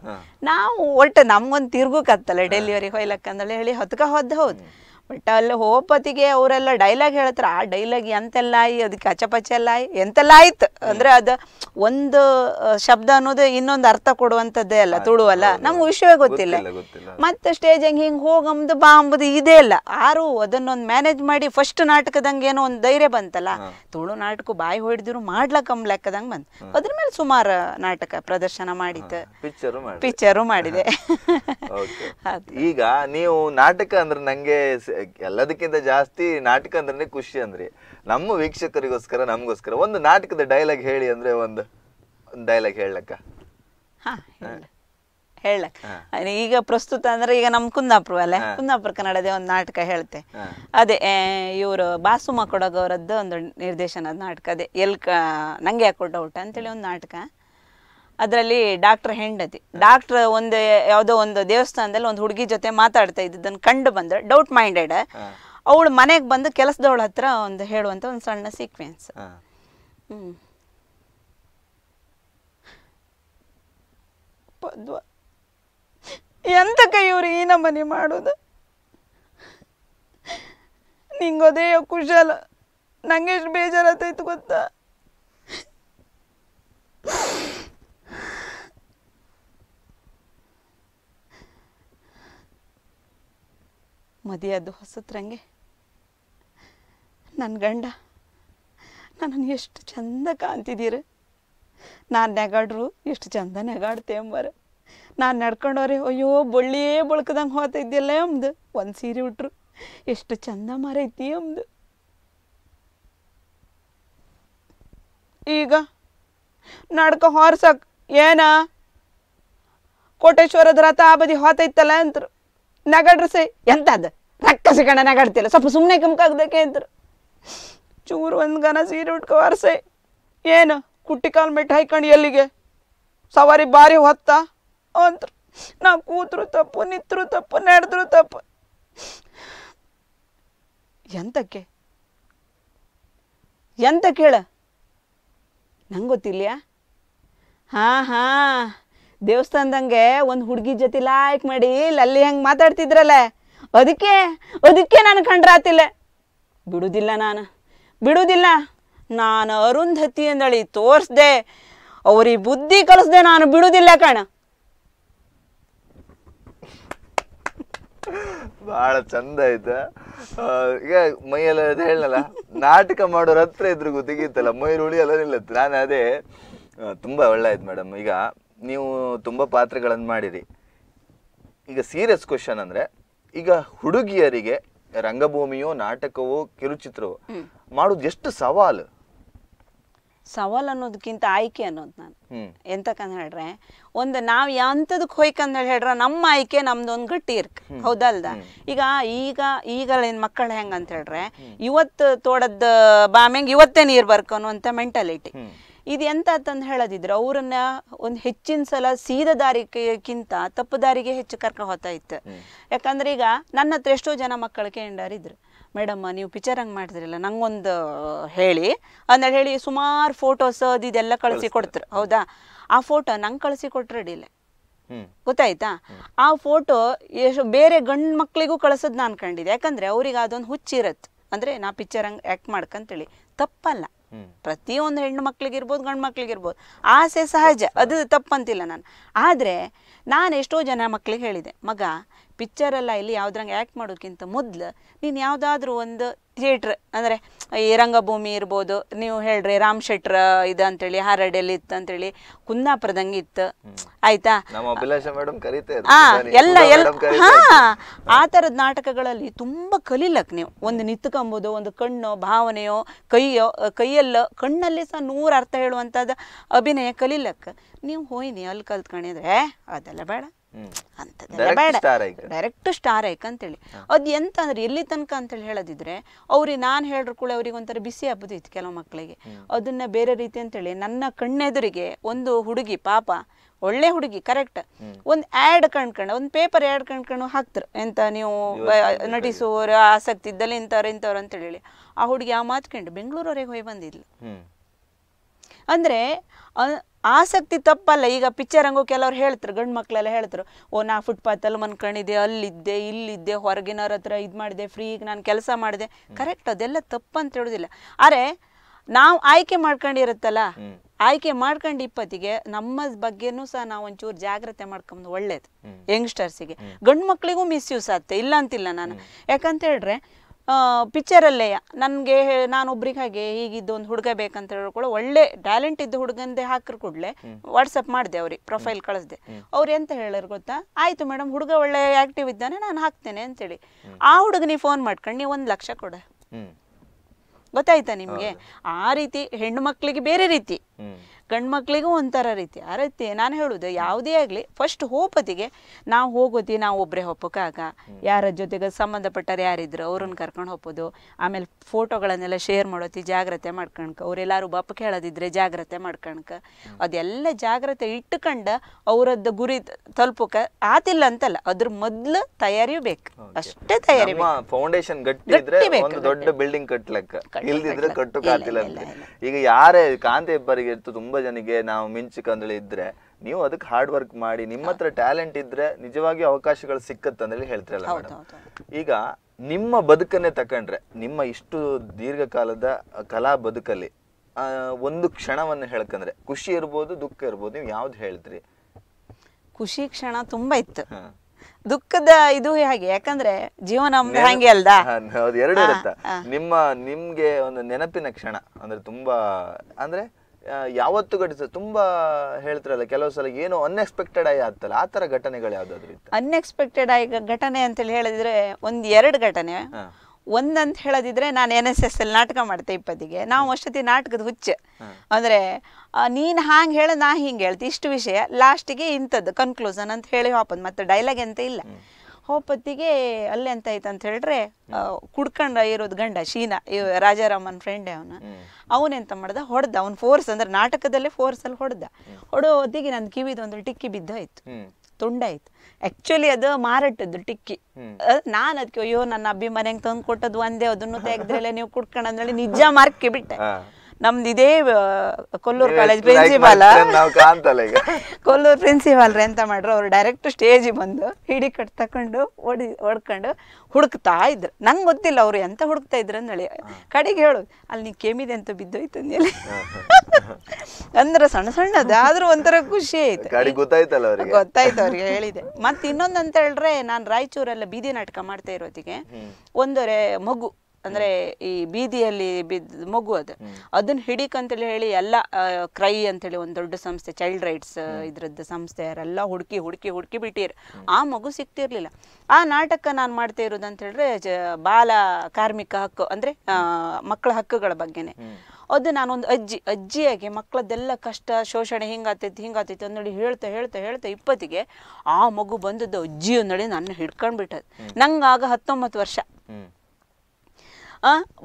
ನಾವು ಒಟ್ಟು ನಮ್ಗೊಂದು ಕತ್ತಲ್ಲ ಡೆಲಿವರಿ ಹೊಯ್ಲಕ್ಕ ಅಂದೇಳಿ ಹೇಳಿ ಹೊತ್ಕ ಹೋದ್ ಹೌದು ಬಟ್ ಅಲ್ಲಿ ಹೋಪತಿಗೆ ಅವರೆಲ್ಲ ಡೈಲಾಗ್ ಹೇಳ್ತಾರೆ ಆ ಡೈಲಾಗ್ ಎಂತೆಲ್ಲ ಆಯಿ ಅದಕ್ಕೆ ಎಲ್ಲ ಆಯಿ ಎಂತೆಲ್ಲ ಆಯ್ತು ಅಂದ್ರೆ ಅದು ಒಂದು ಶಬ್ದ ಅನ್ನೋದು ಇನ್ನೊಂದು ಅರ್ಥ ಕೊಡುವಂಥದ್ದೇ ಅಲ್ಲ ತುಳುವಲ್ಲ ನಮ್ಮ ವಿಷಯವೇ ಗೊತ್ತಿಲ್ಲ ಮತ್ತೆ ಸ್ಟೇಜ್ ಹಂಗೆ ಹಿಂಗ್ ಹೋಗಂಬುದು ಬಾ ಅಂಬುದು ಇದೇ ಇಲ್ಲ ಆರು ಅದನ್ನೊಂದು ಮ್ಯಾನೇಜ್ ಮಾಡಿ ಫಸ್ಟ್ ನಾಟಕದಂಗೆ ಏನೋ ಒಂದು ಧೈರ್ಯ ಬಂತಲ್ಲ ತುಳು ನಾಟಕ ಬಾಯಿ ಹೊಡೆದ್ರು ಕಮ್ ಲೆಕ್ಕದಂಗೆ ಬಂತು ಅದ್ರ ಮೇಲೆ ಸುಮಾರು ನಾಟಕ ಪ್ರದರ್ಶನ ಮಾಡಿತ್ತು ಪಿಕ್ಚರು ಮಾಡಿದೆ (laughs) (laughs) ಈಗ ನೀವು ನಾಟಕ ಅಂದ್ರೆ ನಂಗೆ ಎಲ್ಲದಕ್ಕಿಂತ ಜಾಸ್ತಿ ನಾಟಕ ಅಂದ್ರೆ ಖುಷಿ ಅಂದ್ರಿ ನಮ್ಮ ವೀಕ್ಷಕರಿಗೋಸ್ಕರ ನಮಗೋಸ್ಕರ ಒಂದು ನಾಟಕದ ಡೈಲಾಗ್ ಹೇಳಿ ಅಂದ್ರೆ ಒಂದು ಡೈಲಾಗ್ ಹೇಳಕ್ಕ ಹೇಳಕ್ ಈಗ ಪ್ರಸ್ತುತ ಅಂದ್ರೆ ಈಗ ನಮ್ ಕುಂದಾಪುರ ಅಲ್ಲೇ ಕುಂದಾಪುರ ಕನ್ನಡದೇ ಒಂದು ನಾಟಕ ಹೇಳ್ತೆ ಅದೇ ಇವರು ಬಾಸುಮ ಕೊಡಗವರದ್ದು ಒಂದು ನಿರ್ದೇಶನದ ನಾಟಕ ಅದೇ ಎಲ್ ನಂಗೆ ಊಟ ಡೌಟ್ ಅಂತೇಳಿ ಒಂದು ನಾಟಕ ಅದರಲ್ಲಿ ಡಾಕ್ಟರ್ ಹೆಂಡತಿ ಡಾಕ್ಟರ್ ಒಂದು ಯಾವುದೋ ಒಂದು ದೇವಸ್ಥಾನದಲ್ಲಿ ಒಂದು ಹುಡುಗಿ ಜೊತೆ ಮಾತಾಡ್ತಾ ಇದ್ದದನ್ನು ಕಂಡು ಬಂದ್ರೆ ಡೌಟ್ ಮೈಂಡೆಡ್ ಅವಳು ಮನೆಗೆ ಬಂದು ಕೆಲಸದವಳ ಹತ್ರ ಒಂದು ಹೇಳುವಂತ ಒಂದು ಸಣ್ಣ ಸೀಕ್ವೆನ್ಸ್ ಹ್ಮ್ ಎಂತ ಇವ್ರು ಈ ಮನೆ ಮಾಡೋದು ನಿಂಗೋದೇ ಕುಶಲ ನಂಗೆ ಎಷ್ಟು ಬೇಜಾರಾಗ್ತೈತು ಗೊತ್ತಾ ಮದಿಯದು ಹೊಸತ್ರಂಗೆ ನನ್ನ ಗಂಡ ನನ್ನನ್ನು ಎಷ್ಟು ಚಂದ ಕಾಣ್ತಿದ್ದೀರ ನಾನು ನೆಗಾಡ್ರು ಎಷ್ಟು ಚಂದ ನೆಗಾಡ್ತೆ ಎಂಬರು ನಾನು ನಡ್ಕೊಂಡವ್ರೆ ಅಯ್ಯೋ ಬೊಳ್ಳಿಯೇ ಬಳ್ಕದಂಗೆ ಹೋಗ್ತಿದ್ದಿಲ್ಲ ಎಂದು ಒಂದು ಸೀರೆ ಉಟ್ರು ಎಷ್ಟು ಚಂದ ಮಾರೈತಿ ಎಂದು ಈಗ ನಡ್ಕ ಹೊರ್ಸಕ್ ಏನ ಕೋಟೇಶ್ವರದ ರಥ ಆ ಬದಿ ಹೋತೈತಲ್ಲ ಅಂತರು ನಗಡ್ರಸೆ ಸೈ ಎಂತದ ರಕ್ಕಸಿ ಕಣ ನಗಡ್ತಿಲ್ಲ ಸ್ವಲ್ಪ ಸುಮ್ಮನೆ ಕಮ್ಕಾಗ್ದಕ್ಕೆ ಅಂದರು ಚೂರು ಒಂದು ಗನ ಸೀರೆ ಉಟ್ಕೋ ವಾರಸೆ ಏನು ಕುಟ್ಟಿ ಕಾಲು ಮೆಟ್ಟು ಹಾಯ್ಕೊಂಡು ಎಲ್ಲಿಗೆ ಸವಾರಿ ಬಾರಿ ಹೊತ್ತ ಅಂದ್ರು ನಾ ಕೂತರು ತಪ್ಪು ನಿತ್ರು ತಪ್ಪು ನಡೆದ್ರು ತಪ್ಪು ಎಂತಕ್ಕೆ ಎಂತ ಕೇಳ ನಂಗೆ ಗೊತ್ತಿಲ್ಲ ಹಾಂ ಹಾಂ ದೇವಸ್ಥಾನದಂಗೆ ಒಂದು ಹುಡುಗಿ ಜೊತೆ ಲಾಯ್ಕ್ ಮಾಡಿ ಅಲ್ಲಿ ಹೆಂಗೆ ಮಾತಾಡ್ತಿದ್ರಲ್ಲ ಅದಕ್ಕೆ ಅದಕ್ಕೆ ನಾನು ಕಂಡ್ರಾತಿಲ್ಲ ಬಿಡುವುದಿಲ್ಲ ನಾನು ಬಿಡುವುದಿಲ್ಲ ನಾನು ಅರುಂಧತಿ ಅಂದಳಿ ತೋರ್ಸ್ದೆ ಅವ್ರಿಗೆ ಬುದ್ಧಿ ಕಲಿಸ್ದೆ ನಾನು ಬಿಡುವುದಿಲ್ಲ ಕಣ ಬಹಳ ಚಂದ ಆಯ್ತ ಈಗ ಮೈಯಲ್ಲ ಹೇಳಲ್ಲ ನಾಟಕ ಮಾಡೋರ ಹತ್ರ ಇದ್ರಿಗೂ ತೆಗೀತಲ್ಲ ಮೈರುಳಿ ಉಳಿಯಲ್ಲ ನಿಲ್ಲತ್ತೆ ನಾನು ಅದೇ ತುಂಬಾ ಒಳ್ಳೆ ಆಯ್ತು ಮೇಡಮ್ ಈಗ ನೀವು ತುಂಬ ಪಾತ್ರಗಳನ್ನು ಮಾಡಿರಿ ಈಗ ಸೀರಿಯಸ್ ಕ್ವಶನ್ ಅಂದರೆ ಈಗ ಹುಡುಗಿಯರಿಗೆ ರಂಗಭೂಮಿಯೋ ನಾಟಕವೋ ಕಿರುಚಿತ್ರವೋ ಮಾಡೋದು ಎಷ್ಟು ಸವಾಲು ಸವಾಲು ಅನ್ನೋದಕ್ಕಿಂತ ಆಯ್ಕೆ ಅನ್ನೋದು ನಾನು ಎಂತಕಂದ್ ಹೇಳ್ರೆ ಒಂದು ನಾವು ಎಂಥದಕ್ಕೆ ಹೋಯ್ಕಂದ್ ಹೇಳ್ರ ನಮ್ಮ ಆಯ್ಕೆ ನಮ್ದೊಂದು ಗಟ್ಟಿ ಇರ್ಕ ಹೌದಲ್ದ ಈಗ ಈಗ ಈಗಲಿನ ಮಕ್ಕಳು ಅಂತ ಹೇಳ್ರೆ ಇವತ್ತು ತೋಡದ ಬಾಮ್ಯಾಂಗ ಇವತ್ತೇ ನೀರ್ ಬರ್ಕ ಅನ್ನುವಂಥ ಮೆಂಟಾಲಿಟಿ ಇದು ಎಂತ ಅಂತಂದು ಹೇಳದಿದ್ರು ಅವರನ್ನ ಒಂದು ಹೆಚ್ಚಿನ ಸಲ ಸೀದ ದಾರಿಗಿಂತ ತಪ್ಪು ದಾರಿಗೆ ಹೆಚ್ಚು ಕರ್ಕ ಹೋಗ್ತಾ ಇತ್ತು ಯಾಕಂದ್ರೆ ಈಗ ನನ್ನ ಹತ್ರ ಎಷ್ಟೋ ಜನ ಮಕ್ಕಳು ಕೇಂಡರಿದ್ರು ಮೇಡಮ್ಮ ನೀವು ಪಿಚ್ಚರ್ ಹಂಗೆ ಮಾಡಿದ್ರಲ್ಲ ನಂಗೊಂದು ಹೇಳಿ ಅಂದ್ರೆ ಹೇಳಿ ಸುಮಾರು ಫೋಟೋಸ್ ಅದು ಇದೆಲ್ಲ ಕಳಿಸಿ ಕೊಡ್ತರು ಹೌದಾ ಆ ಫೋಟೋ ನಂಗೆ ಕಳಿಸಿ ಕೊಟ್ಟರೆ ಅಡಿಲ್ಲ ಗೊತ್ತಾಯ್ತಾ ಆ ಫೋಟೋ ಎಷ್ಟು ಬೇರೆ ಗಂಡು ಮಕ್ಕಳಿಗೂ ಕಳಿಸೋದು ನಾನು ಕಂಡಿದ್ದೆ ಯಾಕಂದ್ರೆ ಅವ್ರಿಗೆ ಅದೊಂದು ಹುಚ್ಚಿರತ್ತೆ ಅಂದರೆ ನಾ ಪಿಚ್ಚರ್ ಹಂಗೆ ಆ್ಯಕ್ಟ್ ಮಾಡ್ಕಂತೇಳಿ ತಪ್ಪಲ್ಲ ಪ್ರತಿಯೊಂದು ಹೆಣ್ಣು ಮಕ್ಳಿಗಿರ್ಬೋದು ಗಂಡು ಮಕ್ಳಿಗಿರ್ಬೋದು ಆಸೆ ಸಹಜ ಅದು ತಪ್ಪಂತಿಲ್ಲ ನಾನು ಆದರೆ ನಾನು ಎಷ್ಟೋ ಜನ ಮಕ್ಳಿಗೆ ಹೇಳಿದೆ ಮಗ ಪಿಕ್ಚರೆಲ್ಲ ಇಲ್ಲಿ ಯಾವ್ದ್ರಂಗೆ ಆ್ಯಕ್ಟ್ ಮಾಡೋಕ್ಕಿಂತ ಮೊದಲು ನೀನು ಯಾವುದಾದ್ರೂ ಒಂದು ಥಿಯೇಟ್ರ್ ಅಂದರೆ ಈ ರಂಗಭೂಮಿ ಇರ್ಬೋದು ನೀವು ಹೇಳ್ರಿ ರಾಮ್ ಶೆಟ್ರ್ ಇದು ಅಂತೇಳಿ ಹಾರಡಿಯಲ್ಲಿ ಇತ್ತು ಅಂತೇಳಿ ಕುಂದಾಪುರದಂಗೆ ಇತ್ತು ಆಯ್ತಾ ಎಲ್ಲ ಎಲ್ಲ ಹಾ ಆ ಥರದ ನಾಟಕಗಳಲ್ಲಿ ತುಂಬ ಕಲೀಲಕ್ಕೆ ನೀವು ಒಂದು ನಿತ್ಕೊಂಬೋದು ಒಂದು ಕಣ್ಣೋ ಭಾವನೆಯೋ ಕೈಯೋ ಕೈಯಲ್ಲೋ ಕಣ್ಣಲ್ಲಿ ಸಹ ನೂರು ಅರ್ಥ ಹೇಳುವಂಥದ್ದು ಅಭಿನಯ ಕಲೀಲಕ್ಕೆ ನೀವು ಹೋಯ್ನಿ ಅಲ್ಲಿ ಕಲ್ತ್ಕೊಂಡಿದ್ರೆ ಅದೆಲ್ಲ ಬೇಡ ಡೈರೆಕ್ಟ್ ಸ್ಟಾರ್ ಐಕ್ ಅಂತೇಳಿ ಅದ್ ಎಂತ ಅಂದ್ರೆ ಎಲ್ಲಿ ತನಕ ಹೇಳಿ ಹೇಳೋದಿದ್ರೆ ಅವ್ರಿಗೆ ನಾನು ಹೇಳ್ರು ಕೂಡ ಅವ್ರಿಗೆ ಒಂಥರ ಬಿಸಿ ಹಬ್ಬದಿತ್ತು ಕೆಲವು ಮಕ್ಕಳಿಗೆ ಅದನ್ನ ಬೇರೆ ರೀತಿ ಅಂತೇಳಿ ನನ್ನ ಕಣ್ಣೆದುರಿಗೆ ಒಂದು ಹುಡುಗಿ ಪಾಪ ಒಳ್ಳೆ ಹುಡುಗಿ ಕರೆಕ್ಟ್ ಒಂದು ಆ್ಯಡ್ ಕಣ್ಕಂಡು ಒಂದ್ ಪೇಪರ್ ಆ್ಯಡ್ ಕಣ್ಕೊಂಡು ಹಾಕ್ತಾರೆ ಎಂತ ನೀವು ನಟಿಸುವ ಆಸಕ್ತಿ ಇದ್ದಲ್ಲಿ ಇಂಥವ್ರು ಇಂಥವ್ರು ಅಂತ ಹೇಳಿ ಆ ಹುಡುಗಿ ಆ ಮಾತ್ಕೊಂಡು ಬೆಂಗಳೂರವರೆಗೆ ಹೋಗಿ ಬಂದಿದ್ಲು ಅಂದ್ರೆ ಆಸಕ್ತಿ ತಪ್ಪಲ್ಲ ಈಗ ಪಿಕ್ಚರ್ ಹಂಗೂ ಕೆಲವ್ರು ಹೇಳ್ತಾರೆ ಗಂಡು ಮಕ್ಕಳೆಲ್ಲ ಹೇಳ್ತಾರೆ ಓ ನಾ ಫುಟ್ಪಾತಲ್ಲಿ ಮನ್ಕೊಂಡಿದ್ದೆ ಅಲ್ಲಿದ್ದೆ ಇಲ್ಲಿದ್ದೆ ಹೊರಗಿನವ್ರ ಹತ್ರ ಇದು ಮಾಡಿದೆ ಫ್ರೀಗೆ ನಾನು ಕೆಲಸ ಮಾಡಿದೆ ಕರೆಕ್ಟ್ ಅದೆಲ್ಲ ತಪ್ಪು ಅಂತ ಹೇಳೋದಿಲ್ಲ ಆದರೆ ನಾವು ಆಯ್ಕೆ ಮಾಡ್ಕೊಂಡಿರತ್ತಲ್ಲ ಆಯ್ಕೆ ಮಾಡ್ಕೊಂಡು ಇಪ್ಪತ್ತಿಗೆ ನಮ್ಮ ಬಗ್ಗೆನೂ ಸಹ ನಾವು ಒಂಚೂರು ಜಾಗ್ರತೆ ಮಾಡ್ಕೊಂಡು ಒಳ್ಳೇದು ಯಂಗ್ಸ್ಟರ್ಸಿಗೆ ಗಂಡು ಮಕ್ಕಳಿಗೂ ಮಿಸ್ಯೂಸ್ ಆಗುತ್ತೆ ಇಲ್ಲ ಅಂತಿಲ್ಲ ನಾನು ಯಾಕಂತ ಹೇಳಿದ್ರೆ ಪಿಕ್ಚರಲ್ಲೇ ನನಗೆ ನಾನೊಬ್ರಿಗೆ ಹಾಗೆ ಹೀಗಿದ್ದು ಒಂದು ಹುಡುಗ ಬೇಕಂತ ಹೇಳಿ ಕೂಡ ಒಳ್ಳೆ ಟ್ಯಾಲೆಂಟ್ ಇದ್ದ ಹುಡುಗಂದೆ ಹಾಕಿರ್ ಕೂಡಲೇ ವಾಟ್ಸಪ್ ಮಾಡಿದೆ ಅವ್ರಿಗೆ ಪ್ರೊಫೈಲ್ ಕಳಿಸ್ದೆ ಅವ್ರು ಎಂತ ಹೇಳೋರು ಗೊತ್ತಾ ಆಯ್ತು ಮೇಡಮ್ ಹುಡುಗ ಒಳ್ಳೆ ಆಕ್ಟಿವ್ ಇದ್ದಾನೆ ನಾನು ಹಾಕ್ತೇನೆ ಅಂತೇಳಿ ಆ ಹುಡುಗನಿಗೆ ಫೋನ್ ಮಾಡ್ಕೊಂಡು ನೀವು ಒಂದು ಲಕ್ಷ ಕೊಡ ಗೊತ್ತಾಯ್ತಾ ನಿಮಗೆ ಆ ರೀತಿ ಹೆಣ್ಣು ಮಕ್ಕಳಿಗೆ ಬೇರೆ ರೀತಿ ಗಂಡ್ಮಕ್ಳಿಗೂ ಒಂಥರ ರೀತಿ ಆ ರೀತಿ ನಾನು ಹೇಳೋದು ಯಾವುದೇ ಆಗಲಿ ಫಸ್ಟ್ ಹೋಪತಿಗೆ ನಾವು ಹೋಗೋದಿ ನಾವು ಒಬ್ಬರೇ ಹೊಪ್ಪಕ್ಕಾಗ ಯಾರ ಜೊತೆಗೆ ಸಂಬಂಧಪಟ್ಟರೆ ಯಾರಿದ್ರು ಅವ್ರನ್ನ ಕರ್ಕೊಂಡು ಹೋಗೋದು ಆಮೇಲೆ ಫೋಟೋಗಳನ್ನೆಲ್ಲ ಶೇರ್ ಮಾಡೋತಿ ಜಾಗ್ರತೆ ಮಾಡ್ಕಣ್ಕ ಅವರೆಲ್ಲರೂ ಬಪ್ಪ ಕೇಳೋದಿದ್ರೆ ಜಾಗ್ರತೆ ಮಾಡ್ಕಣ್ಕ ಅದೆಲ್ಲ ಜಾಗ್ರತೆ ಇಟ್ಟುಕೊಂಡು ಅವರದ್ದು ಗುರಿ ತಲುಪಕ್ಕೆ ಆತಿಲ್ಲ ಅಂತಲ್ಲ ಅದ್ರ ಮೊದ್ಲು ತಯಾರಿ ಬೇಕು ಅಷ್ಟೇ ತಯಾರಿ ಫೌಂಡೇಶನ್ ಗಟ್ಟಿ ದೊಡ್ಡ ಬಿಲ್ಡಿಂಗ್ ಕಟ್ಟಲಕ್ಕ ಇಲ್ದಿದ್ರೆ ಈಗ ಯಾರೇ ಕಾಂತಿ ತುಂಬಾ ತುಂಬಾ ಜನಕ್ಕೆ ನಾವು ಕಂದಳಿ ಇದ್ರೆ ನೀವು ಅದಕ್ಕೆ ಹಾರ್ಡ್ ವರ್ಕ್ ಮಾಡಿ ನಿಮ್ಮ ಹತ್ರ ಟ್ಯಾಲೆಂಟ್ ಇದ್ರೆ ನಿಜವಾಗಿ ಅವಕಾಶಗಳು ಸಿಕ್ಕತ್ತಂದ್ರೆ ಹೇಳ್ತಿರಲ್ಲ ಈಗ ನಿಮ್ಮ ಬದುಕನ್ನೇ ತಕೊಂಡ್ರೆ ನಿಮ್ಮ ಇಷ್ಟು ದೀರ್ಘಕಾಲದ ಕಲಾ ಬದುಕಲ್ಲಿ ಒಂದು ಕ್ಷಣವನ್ನು ಹೇಳಕಂದ್ರೆ ಖುಷಿ ಇರ್ಬೋದು ದುಃಖ ಇರ್ಬೋದು ನೀವು ಯಾವ್ದು ಹೇಳ್ತೀರಿ ಖುಷಿ ಕ್ಷಣ ತುಂಬಾ ಇತ್ತು ದುಃಖದ ಇದು ಹೇಗೆ ಯಾಕಂದ್ರೆ ಜೀವನ ಹಂಗೆ ಅಲ್ದಾ ಎರಡು ನಿಮ್ಮ ನಿಮ್ಗೆ ಒಂದು ನೆನಪಿನ ಕ್ಷಣ ಅಂದ್ರೆ ತುಂಬಾ ಅಂದ್ರೆ ಯಾವತ್ತು ಘಟಿಸ ತುಂಬಾ ಹೇಳ್ತಿರಲ್ಲ ಕೆಲವು ಸಲ ಏನೋ ಅನ್ಎಕ್ಸ್ಪೆಕ್ಟೆಡ್ ಆಗಿ ಆಗ್ತಲ್ಲ ಆ ತರ ಘಟನೆಗಳು ಯಾವ್ದಾದ್ರು ಅನ್ಎಕ್ಸ್ಪೆಕ್ಟೆಡ್ ಆಗಿ ಘಟನೆ ಅಂತೇಳಿ ಹೇಳಿದ್ರೆ ಒಂದ್ ಎರಡು ಘಟನೆ ಒಂದಂತ ಹೇಳದಿದ್ರೆ ನಾನು ಎನ್ ಎಸ್ ಎಸ್ ಅಲ್ಲಿ ನಾಟಕ ಮಾಡ್ತೆ ಇಪ್ಪತ್ತಿಗೆ ನಾವು ಅಷ್ಟೊತ್ತಿ ನಾಟಕದ ಹುಚ್ಚ ಅಂದ್ರೆ ನೀನು ಹಾಂಗ್ ಹೇಳ ನಾ ಹಿಂಗೆ ಹೇಳ್ತಿ ಇಷ್ಟು ವಿಷಯ ಲಾಸ್ಟಿಗೆ ಇಂಥದ್ದು ಕನ್ಕ್ಲೂಸನ್ ಅಂತ ಹೇಳಿ ಹಾಪದ್ ಮತ್ತೆ ಡೈಲಾಗ್ ಎಂತ ಇಲ್ಲ ಹೋಪತ್ತಿಗೆ ಅಲ್ಲಿ ಅಂತ ಆಯ್ತು ಅಂತ ಹೇಳಿದ್ರೆ ಕುಡ್ಕೊಂಡ ಇರೋದು ಗಂಡ ಶೀನಾ ರಾಜಾರಾಮನ್ ಫ್ರೆಂಡ್ ಅವನ ಅವನೆಂತ ಮಾಡ್ದ ಹೊಡೆದ ಅವ್ನು ಫೋರ್ಸ್ ಅಂದ್ರೆ ನಾಟಕದಲ್ಲೇ ಫೋರ್ಸ್ ಅಲ್ಲಿ ಹೊಡೆದ ಹೊಡೋ ಹೊತ್ತಿಗೆ ನನ್ನ ಕಿವಿದು ಒಂದು ಟಿಕ್ಕಿ ಬಿದ್ದಾಯ್ತು ತುಂಡಾಯ್ತು ಆಕ್ಚುಲಿ ಅದು ಮಾರಾಟದ್ದು ಟಿಕ್ಕಿ ನಾನು ಅದಕ್ಕೆ ಅಯ್ಯೋ ನನ್ನ ಅಭಿಮಾನಿಗೆ ತಂದು ಕೊಟ್ಟದ್ದು ಒಂದೇ ಅದನ್ನು ತೆಗೆದ್ರಲ್ಲ ನೀವು ಅಂದ್ರೆ ನಿಜ ಮಾರ್ಕೆ ಬಿಟ್ಟೆ ನಮ್ದು ಇದೇ Kollur college principal Kollur principal ಎಂತ ಮಾಡ್ರು ಅವ್ರು ಡೈರೆಕ್ಟ್ ಸ್ಟೇಜ್ ಬಂದು ಹಿಡಿ ಕಟ್ ತಕೊಂಡು ಓಡಿ ಓಡ್ಕೊಂಡು ಹುಡುಕ್ತಾ ಇದ್ರು ನಂಗೆ ಗೊತ್ತಿಲ್ಲ ಅವ್ರು ಎಂತ ಹುಡುಕ್ತಾ ಇದ್ರು ಅಂದೇಳಿ ಕಡೆಗೆ ಹೇಳು ಅಲ್ಲಿ ನೀ ಕೆಮ್ಮಿದೆ ಅಂತ ಬಿದ್ದೋಯ್ತು ಅಂದೇಳಿ (laughs) ಅಂದ್ರೆ ಸಣ್ಣ ಸಣ್ಣದ ಆದ್ರೂ ಒಂಥರ ಖುಷಿ ಆಯ್ತು ಗೊತ್ತಾಯ್ತಲ್ಲ ಗೊತ್ತಾಯ್ತು ಅವ್ರಿಗೆ ಹೇಳಿದೆ ಮತ್ತೆ ಇನ್ನೊಂದಂತ ಹೇಳ್ರೆ ನಾನು ರಾಯಚೂರಲ್ಲ ಬೀದಿ ನಾಟಕ ಮಾಡ್ತಾ ಇರೋದಿಗೆ ಒಂದರೆ ಮಗು ಅಂದ್ರೆ ಈ ಬೀದಿಯಲ್ಲಿ ಬಿದ್ದ ಮಗು ಅದು ಅದನ್ನ ಹಿಡಿಕ್ ಹೇಳಿ ಎಲ್ಲ ಕ್ರೈ ಅಂತೇಳಿ ಒಂದು ದೊಡ್ಡ ಸಂಸ್ಥೆ ಚೈಲ್ಡ್ ರೈಟ್ಸ್ ಇದ್ರದ್ದು ಸಂಸ್ಥೆ ಅವರೆಲ್ಲ ಹುಡುಕಿ ಹುಡುಕಿ ಹುಡುಕಿ ಬಿಟ್ಟಿರು ಆ ಮಗು ಸಿಕ್ತಿರ್ಲಿಲ್ಲ ಆ ನಾಟಕ ನಾನು ಮಾಡ್ತಾ ಇರೋದು ಅಂತ ಹೇಳಿದ್ರೆ ಬಾಲ ಕಾರ್ಮಿಕ ಹಕ್ಕು ಅಂದ್ರೆ ಮಕ್ಕಳ ಹಕ್ಕುಗಳ ಬಗ್ಗೆನೆ ಅದು ನಾನೊಂದು ಅಜ್ಜಿ ಅಜ್ಜಿಯಾಗಿ ಮಕ್ಕಳದೆಲ್ಲ ಕಷ್ಟ ಶೋಷಣೆ ಹಿಂಗಾತೈತಿ ಹಿಂಗಾತೈತಿ ಅಂದೇಳಿ ಹೇಳ್ತಾ ಹೇಳ್ತಾ ಹೇಳ್ತಾ ಇಪ್ಪತ್ತಿಗೆ ಆ ಮಗು ಬಂದದ್ದು ಅಜ್ಜಿ ಅಂದೇಳಿ ನನ್ನ ಹಿಡ್ಕೊಂಡ್ಬಿಟ್ಟದ್ ನಂಗೆ ಆಗ ಹತ್ತೊಂಬತ್ತು ವರ್ಷ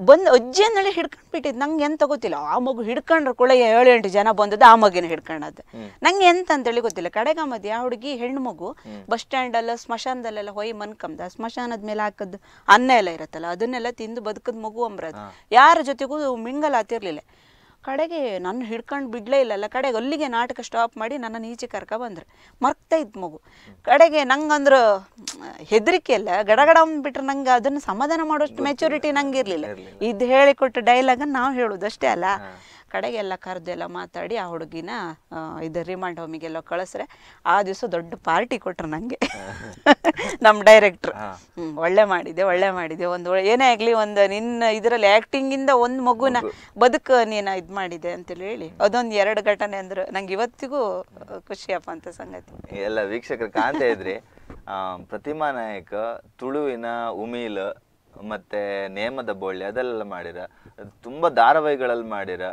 ಬಂದು ಅಜ್ಜಿ ಅನ್ನಳೆ ಹಿಡ್ಕೊಂಡು ಬಿಟ್ಟಿದ್ ನಂಗೆ ಎಂತ ಗೊತ್ತಿಲ್ಲ ಆ ಮಗು ಹಿಡ್ಕೊಂಡ್ರ ಕೂಡ ಏಳು ಎಂಟು ಜನ ಬಂದದ್ದು ಆ ಮಗಿನ ಹಿಡ್ಕೊಂಡದ್ ನಂಗೆ ಎಂತ ಅಂತೇಳಿ ಗೊತ್ತಿಲ್ಲ ಮಧ್ಯ ಆ ಹುಡುಗಿ ಹೆಣ್ಣು ಮಗು ಬಸ್ ಸ್ಟ್ಯಾಂಡಲ್ಲ ಸ್ಮಶಾನದಲ್ಲೆಲ್ಲ ಹೊಯ್ ಮನ್ಕಂಬ್ದ ಸ್ಮಶಾನದ ಮೇಲೆ ಹಾಕದ್ ಅನ್ನ ಎಲ್ಲ ಇರತ್ತಲ್ಲ ಅದನ್ನೆಲ್ಲ ತಿಂದು ಬದುಕದ್ ಮಗು ಅಂಬ್ರದ್ ಯಾರ ಜೊತೆಗೂ ಮಿಂಗಲ್ ಕಡೆಗೆ ನಾನು ಹಿಡ್ಕೊಂಡು ಬಿಡಲೇ ಇಲ್ಲಲ್ಲ ಕಡೆಗೆ ಅಲ್ಲಿಗೆ ನಾಟಕ ಸ್ಟಾಪ್ ಮಾಡಿ ನನ್ನ ನೀಚೆ ಕರ್ಕ ಬಂದ್ರು ಮರ್ತಾ ಇದ್ದ ಮಗು ಕಡೆಗೆ ನಂಗಂದ್ರೆ ಹೆದರಿಕೆ ಅಲ್ಲ ಗಡಗಡ ಬಿಟ್ರೆ ನಂಗೆ ಅದನ್ನು ಸಮಾಧಾನ ಮಾಡೋಷ್ಟು ಮೆಚುರಿಟಿ ನಂಗೆ ಇರಲಿಲ್ಲ ಇದು ಹೇಳಿಕೊಟ್ಟ ಡೈಲಾಗನ್ನು ನಾವು ಹೇಳೋದು ಅಷ್ಟೇ ಅಲ್ಲ ಕಡೆಗೆಲ್ಲ ಎಲ್ಲ ಮಾತಾಡಿ ಆ ಹುಡುಗಿನ ಇದು ರಿಮಾಂಡ್ ಹೋಮಿಗೆಲ್ಲ ಕಳಿಸ್ರೆ ಆ ದಿವಸ ದೊಡ್ಡ ಪಾರ್ಟಿ ಕೊಟ್ರು ನಂಗೆ (laughs) ನಮ್ಮ ಡೈರೆಕ್ಟ್ರ್ ಒಳ್ಳೆ ಮಾಡಿದೆ ಒಳ್ಳೆ ಮಾಡಿದೆ ಒಂದು ಏನೇ ಆಗಲಿ ಒಂದು ನಿನ್ನ ಇದರಲ್ಲಿ ಆ್ಯಕ್ಟಿಂಗಿಂದ ಒಂದು ಮಗುನ ಬದುಕು ನೀನು ಇದು ಮಾಡಿದೆ ಅಂತೇಳಿ ಹೇಳಿ ಅದೊಂದು ಎರಡು ಘಟನೆ ಅಂದ್ರೆ ನಂಗೆ ಇವತ್ತಿಗೂ ಖುಷಿಯಪ್ಪ ಅಂತ ಸಂಗತಿ ಎಲ್ಲ ವೀಕ್ಷಕರು ಕಾಣ್ತಾ ಇದ್ರಿ ಪ್ರತಿಮಾ ನಾಯಕ ತುಳುವಿನ ಉಮಿಲ್ ಮತ್ತೆ ನೇಮದ ಬೋಳಿ ಅದೆಲ್ಲ ಮಾಡಿರ ತುಂಬಾ ಧಾರಾವಾಹಿಗಳಲ್ಲಿ ಮಾಡಿರ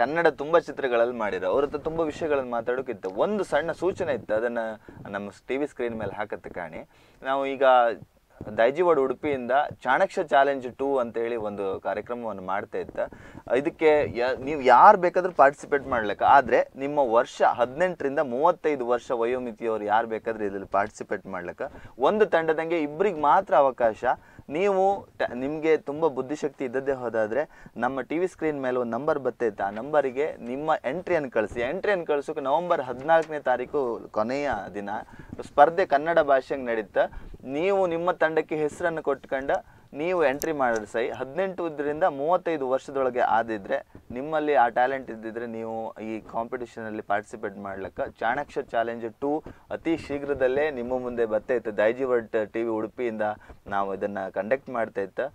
ಕನ್ನಡ ತುಂಬಾ ಚಿತ್ರಗಳಲ್ಲಿ ಮಾಡಿರೋ ಅವ್ರ ಹತ್ರ ತುಂಬಾ ವಿಷಯಗಳನ್ನು ಮಾತಾಡೋಕ್ಕಿತ್ತು ಒಂದು ಸಣ್ಣ ಸೂಚನೆ ಇತ್ತು ಅದನ್ನ ನಮ್ಮ ಟಿವಿ ಸ್ಕ್ರೀನ್ ಮೇಲೆ ಹಾಕತ್ತೆ ಕಾಣಿ ನಾವು ಈಗ ದೈಜಿವಾಡ್ ಉಡುಪಿಯಿಂದ ಚಾಣಕ್ಯ ಚಾಲೆಂಜ್ ಟೂ ಅಂತ ಹೇಳಿ ಒಂದು ಕಾರ್ಯಕ್ರಮವನ್ನು ಮಾಡ್ತಾ ಇತ್ತು ಇದಕ್ಕೆ ನೀವು ಯಾರು ಬೇಕಾದರೂ ಪಾರ್ಟಿಸಿಪೇಟ್ ಮಾಡ್ಲಿಕ್ಕೆ ಆದರೆ ನಿಮ್ಮ ವರ್ಷ ಹದಿನೆಂಟರಿಂದ ಮೂವತ್ತೈದು ವರ್ಷ ವಯೋಮಿತಿಯವರು ಯಾರು ಬೇಕಾದರೂ ಇದರಲ್ಲಿ ಪಾರ್ಟಿಸಿಪೇಟ್ ಮಾಡ್ಲಿಕ್ಕೆ ಒಂದು ತಂಡದಂಗೆ ಇಬ್ಬರಿಗೆ ಮಾತ್ರ ಅವಕಾಶ ನೀವು ನಿಮಗೆ ತುಂಬ ಬುದ್ಧಿಶಕ್ತಿ ಇದ್ದದ್ದೇ ಹೋದಾದರೆ ನಮ್ಮ ಟಿ ವಿ ಸ್ಕ್ರೀನ್ ಮೇಲೆ ಒಂದು ನಂಬರ್ ಬರ್ತೈತೆ ಆ ನಂಬರಿಗೆ ನಿಮ್ಮ ಎಂಟ್ರಿಯನ್ನು ಕಳಿಸಿ ಎಂಟ್ರಿಯನ್ನು ಕಳಿಸೋಕೆ ನವಂಬರ್ ಹದಿನಾಲ್ಕನೇ ತಾರೀಕು ಕೊನೆಯ ದಿನ ಸ್ಪರ್ಧೆ ಕನ್ನಡ ಭಾಷೆಗೆ ನಡೀತಾ ನೀವು ನಿಮ್ಮ ತಂಡಕ್ಕೆ ಹೆಸರನ್ನು ಕೊಟ್ಕೊಂಡು ನೀವು ಎಂಟ್ರಿ ಮಾಡಿದ್ರೆ ಸೈ ಇದರಿಂದ ಮೂವತ್ತೈದು ವರ್ಷದೊಳಗೆ ಆದಿದ್ರೆ ನಿಮ್ಮಲ್ಲಿ ಆ ಟ್ಯಾಲೆಂಟ್ ಇದ್ದಿದ್ರೆ ನೀವು ಈ ಕಾಂಪಿಟೇಷನಲ್ಲಿ ಪಾರ್ಟಿಸಿಪೇಟ್ ಮಾಡ್ಲಿಕ್ಕೆ ಚಾಣಾಕ್ಷ ಚಾಲೆಂಜ್ ಟು ಅತಿ ಶೀಘ್ರದಲ್ಲೇ ನಿಮ್ಮ ಮುಂದೆ ಬರ್ತಾ ಇತ್ತು ದೈಜಿವರ್ಟ್ ಟಿ ವಿ ಉಡುಪಿಯಿಂದ ನಾವು ಇದನ್ನು ಕಂಡಕ್ಟ್ ಮಾಡ್ತಾ ಇತ್ತು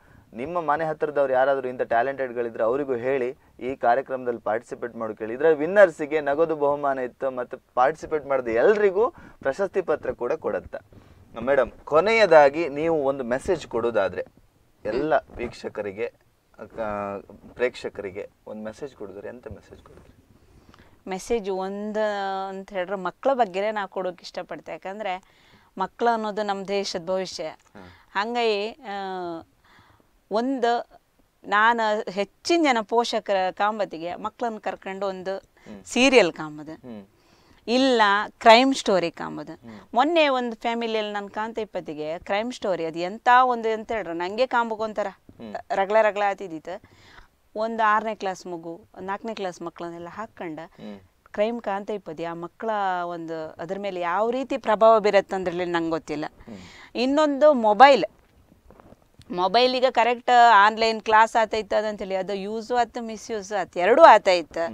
ನಿಮ್ಮ ಮನೆ ಹತ್ತಿರದವ್ರು ಯಾರಾದರೂ ಇಂಥ ಟ್ಯಾಲೆಂಟೆಡ್ಗಳಿದ್ರೆ ಅವರಿಗೂ ಹೇಳಿ ಈ ಕಾರ್ಯಕ್ರಮದಲ್ಲಿ ಪಾರ್ಟಿಸಿಪೇಟ್ ಮಾಡೋಕೆ ಕೇಳಿ ಇದರ ವಿನ್ನರ್ಸಿಗೆ ನಗದು ಬಹುಮಾನ ಇತ್ತು ಮತ್ತು ಪಾರ್ಟಿಸಿಪೇಟ್ ಮಾಡಿದ ಎಲ್ರಿಗೂ ಪ್ರಶಸ್ತಿ ಪತ್ರ ಕೂಡ ಕೊಡುತ್ತೆ ಮೇಡಮ್ ಕೊನೆಯದಾಗಿ ನೀವು ಒಂದು ಮೆಸೇಜ್ ಕೊಡೋದಾದರೆ ಎಲ್ಲ ವೀಕ್ಷಕರಿಗೆ ಪ್ರೇಕ್ಷಕರಿಗೆ ಒಂದು ಮೆಸೇಜ್ ಕೊಡಿದ್ರೆ ಎಂತ ಮೆಸೇಜ್ ಕೊಡಿದ್ರಿ ಮೆಸೇಜ್ ಒಂದು ಅಂತ ಹೇಳಿದ್ರೆ ಮಕ್ಕಳ ಬಗ್ಗೆನೇ ನಾವು ಕೊಡೋಕೆ ಇಷ್ಟಪಡ್ತೆ ಯಾಕಂದರೆ ಮಕ್ಕಳು ಅನ್ನೋದು ನಮ್ಮ ದೇಶದ ಭವಿಷ್ಯ ಹಂಗಾಗಿ ಒಂದು ನಾನು ಹೆಚ್ಚಿನ ಜನ ಪೋಷಕರ ಕಾಂಬತಿಗೆ ಮಕ್ಕಳನ್ನು ಕರ್ಕೊಂಡು ಒಂದು ಸೀರಿಯಲ್ ಕಾಂಬದು ಇಲ್ಲ ಕ್ರೈಮ್ ಸ್ಟೋರಿ ಕಾಂಬೋದು ಮೊನ್ನೆ ಒಂದು ಫ್ಯಾಮಿಲಿಯಲ್ಲಿ ನನ್ನ ಕಾಂತ ಇಪ್ಪತ್ತಿಗೆ ಕ್ರೈಮ್ ಸ್ಟೋರಿ ಅದು ಎಂತ ಒಂದು ಅಂತ ಹೇಳ್ರು ನಂಗೆ ಕಾಂಬೋಕೊಂತಾರ ರಗಳ ರಗಳ ಆತಿದ್ದಿತ್ತು ಒಂದು ಆರನೇ ಕ್ಲಾಸ್ ಮಗು ನಾಲ್ಕನೇ ಕ್ಲಾಸ್ ಮಕ್ಕಳನ್ನೆಲ್ಲ ಹಾಕೊಂಡ ಕ್ರೈಮ್ ಕಾಂತ ಇಪ್ಪದಿ ಆ ಮಕ್ಕಳ ಒಂದು ಅದ್ರ ಮೇಲೆ ಯಾವ ರೀತಿ ಪ್ರಭಾವ ಬೀರತ್ತಂದ್ರಲ್ಲಿ ನಂಗೆ ಗೊತ್ತಿಲ್ಲ ಇನ್ನೊಂದು ಮೊಬೈಲ್ ಮೊಬೈಲ್ ಈಗ ಕರೆಕ್ಟ್ ಆನ್ಲೈನ್ ಕ್ಲಾಸ್ ಅದಂತ ಹೇಳಿ ಅದು ಯೂಸ್ ಆತು ಮಿಸ್ಯೂಸ್ ಆತ ಎರಡೂ ಆತೈತೆ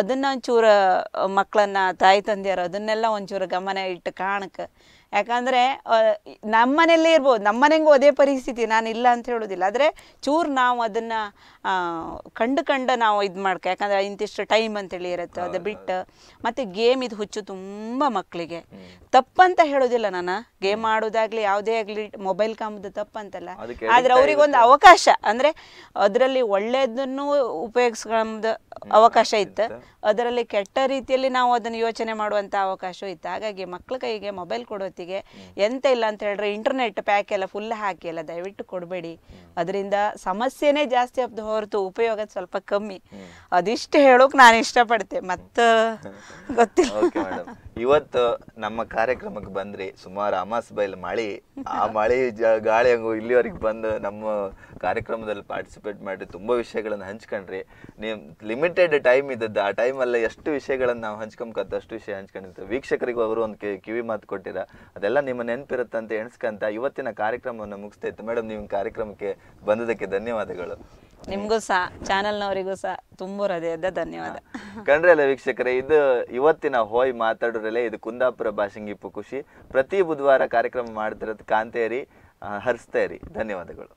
ಅದನ್ನ ಒಂಚೂರು ಮಕ್ಕಳನ್ನ ತಾಯಿ ತಂದೆಯರು ಅದನ್ನೆಲ್ಲ ಒಂಚೂರು ಗಮನ ಇಟ್ಟು ಕಾಣಕ್ಕೆ ಯಾಕಂದರೆ ನಮ್ಮನೆಯಲ್ಲೇ ಇರ್ಬೋದು ನಮ್ಮನೆಗೂ ಅದೇ ಪರಿಸ್ಥಿತಿ ನಾನು ಇಲ್ಲ ಅಂತ ಹೇಳೋದಿಲ್ಲ ಆದರೆ ಚೂರು ನಾವು ಅದನ್ನು ಕಂಡು ಕಂಡು ನಾವು ಇದು ಮಾಡ್ಕೊ ಯಾಕಂದರೆ ಇಂತಿಷ್ಟು ಟೈಮ್ ಅಂತೇಳಿ ಇರತ್ತೆ ಅದು ಬಿಟ್ಟು ಮತ್ತೆ ಗೇಮ್ ಇದು ಹುಚ್ಚು ತುಂಬ ಮಕ್ಕಳಿಗೆ ತಪ್ಪಂತ ಹೇಳೋದಿಲ್ಲ ನಾನು ಗೇಮ್ ಆಡೋದಾಗಲಿ ಯಾವುದೇ ಆಗಲಿ ಮೊಬೈಲ್ ಕಾಮದ ತಪ್ಪಂತಲ್ಲ ಆದರೆ ಅವ್ರಿಗೊಂದು ಅವಕಾಶ ಅಂದರೆ ಅದರಲ್ಲಿ ಒಳ್ಳೆಯದನ್ನು ಉಪಯೋಗಿಸ್ಕೊಂಬ ಅವಕಾಶ ಇತ್ತು ಅದರಲ್ಲಿ ಕೆಟ್ಟ ರೀತಿಯಲ್ಲಿ ನಾವು ಅದನ್ನು ಯೋಚನೆ ಮಾಡುವಂಥ ಅವಕಾಶ ಇತ್ತು ಹಾಗಾಗಿ ಮಕ್ಕಳ ಕೈಗೆ ಮೊಬೈಲ್ ಕೊಡೋ ಜಗತ್ತಿಗೆ ಎಂತ ಇಲ್ಲ ಅಂತ ಹೇಳಿದ್ರೆ ಇಂಟರ್ನೆಟ್ ಪ್ಯಾಕ್ ಎಲ್ಲ ಫುಲ್ ಹಾಕಿ ಎಲ್ಲ ದಯವಿಟ್ಟು ಕೊಡಬೇಡಿ ಅದರಿಂದ ಸಮಸ್ಯೆನೇ ಜಾಸ್ತಿ ಆಗ್ದು ಹೊರತು ಉಪಯೋಗ ಸ್ವಲ್ಪ ಕಮ್ಮಿ ಅದಿಷ್ಟು ಹೇಳೋಕೆ ನಾನು ಇಷ್ಟಪಡ್ತೆ ಮತ್ತೆ (laughs) ಗೊತ್ತಿಲ್ಲ ಇವತ್ತು ನಮ್ಮ ಕಾರ್ಯಕ್ರಮಕ್ಕೆ ಬಂದ್ರಿ ಸುಮಾರು ಅಮಾಸ್ ಬೈಲ್ ಮಳೆ ಆ (laughs) ಮಳಿ ಗಾಳಿ ಹಂಗು ಇಲ್ಲಿವರೆಗೆ ಬಂದು ನಮ್ಮ ಕಾರ್ಯಕ್ರಮದಲ್ಲಿ ಪಾರ್ಟಿಸಿಪೇಟ್ ಮಾಡಿ ತುಂಬಾ ವಿಷಯಗಳನ್ನ ಹಂಚ್ಕೊಂಡ್ರಿ ನೀವು ಲಿಮಿಟೆಡ್ ಟೈಮ್ ಇದ್ದದ್ದು ಆ ಟೈಮಲ್ಲಿ ಎಷ್ಟು ವಿಷಯಗಳನ್ನ ನಾವು ಹಂಚ್ಕೊಂಬತ್ತು ಅಷ್ಟು ವಿಷಯ ಹಂಚ್ಕೊಂಡಿರ್ತೀವಿ ವೀಕ್ಷಕರಿಗೂ ಅವರು ಒಂದು ಕಿವಿ ಮಾತು ಕೊಟ್ಟಿರ ಅದೆಲ್ಲ ನಿಮ್ಮ ನೆನಪಿರುತ್ತೆ ಅಂತ ಎಣಿಸ್ಕಂತ ಇವತ್ತಿನ ಕಾರ್ಯಕ್ರಮವನ್ನು ಮುಗಿಸ್ತಾ ಇತ್ತು ಮೇಡಮ್ ನಿಮ್ಮ ಕಾರ್ಯಕ್ರಮಕ್ಕೆ ಬಂದದಕ್ಕೆ ಧನ್ಯವಾದಗಳು ನಿಮಗೂ ಸಹ ಚಾನೆಲ್ನವರಿಗೂ ಸಹ ತುಂಬ ಹೃದಯದ ಧನ್ಯವಾದ ಕಂಡ್ರೆ ಅಲ್ಲ ವೀಕ್ಷಕರೇ ಇದು ಇವತ್ತಿನ ಹೋಯ್ ಮಾತಾಡೋರಲ್ಲೇ ಇದು ಕುಂದಾಪುರ ಭಾಷಂಗಿಪ್ಪು ಖುಷಿ ಪ್ರತಿ ಬುಧವಾರ ಕಾರ್ಯಕ್ರಮ ಮಾಡ್ತಿರೋದು ಕಾಂತೇರಿ ಹರಿಸ್ತೇರಿ ಧನ್ಯವಾದಗಳು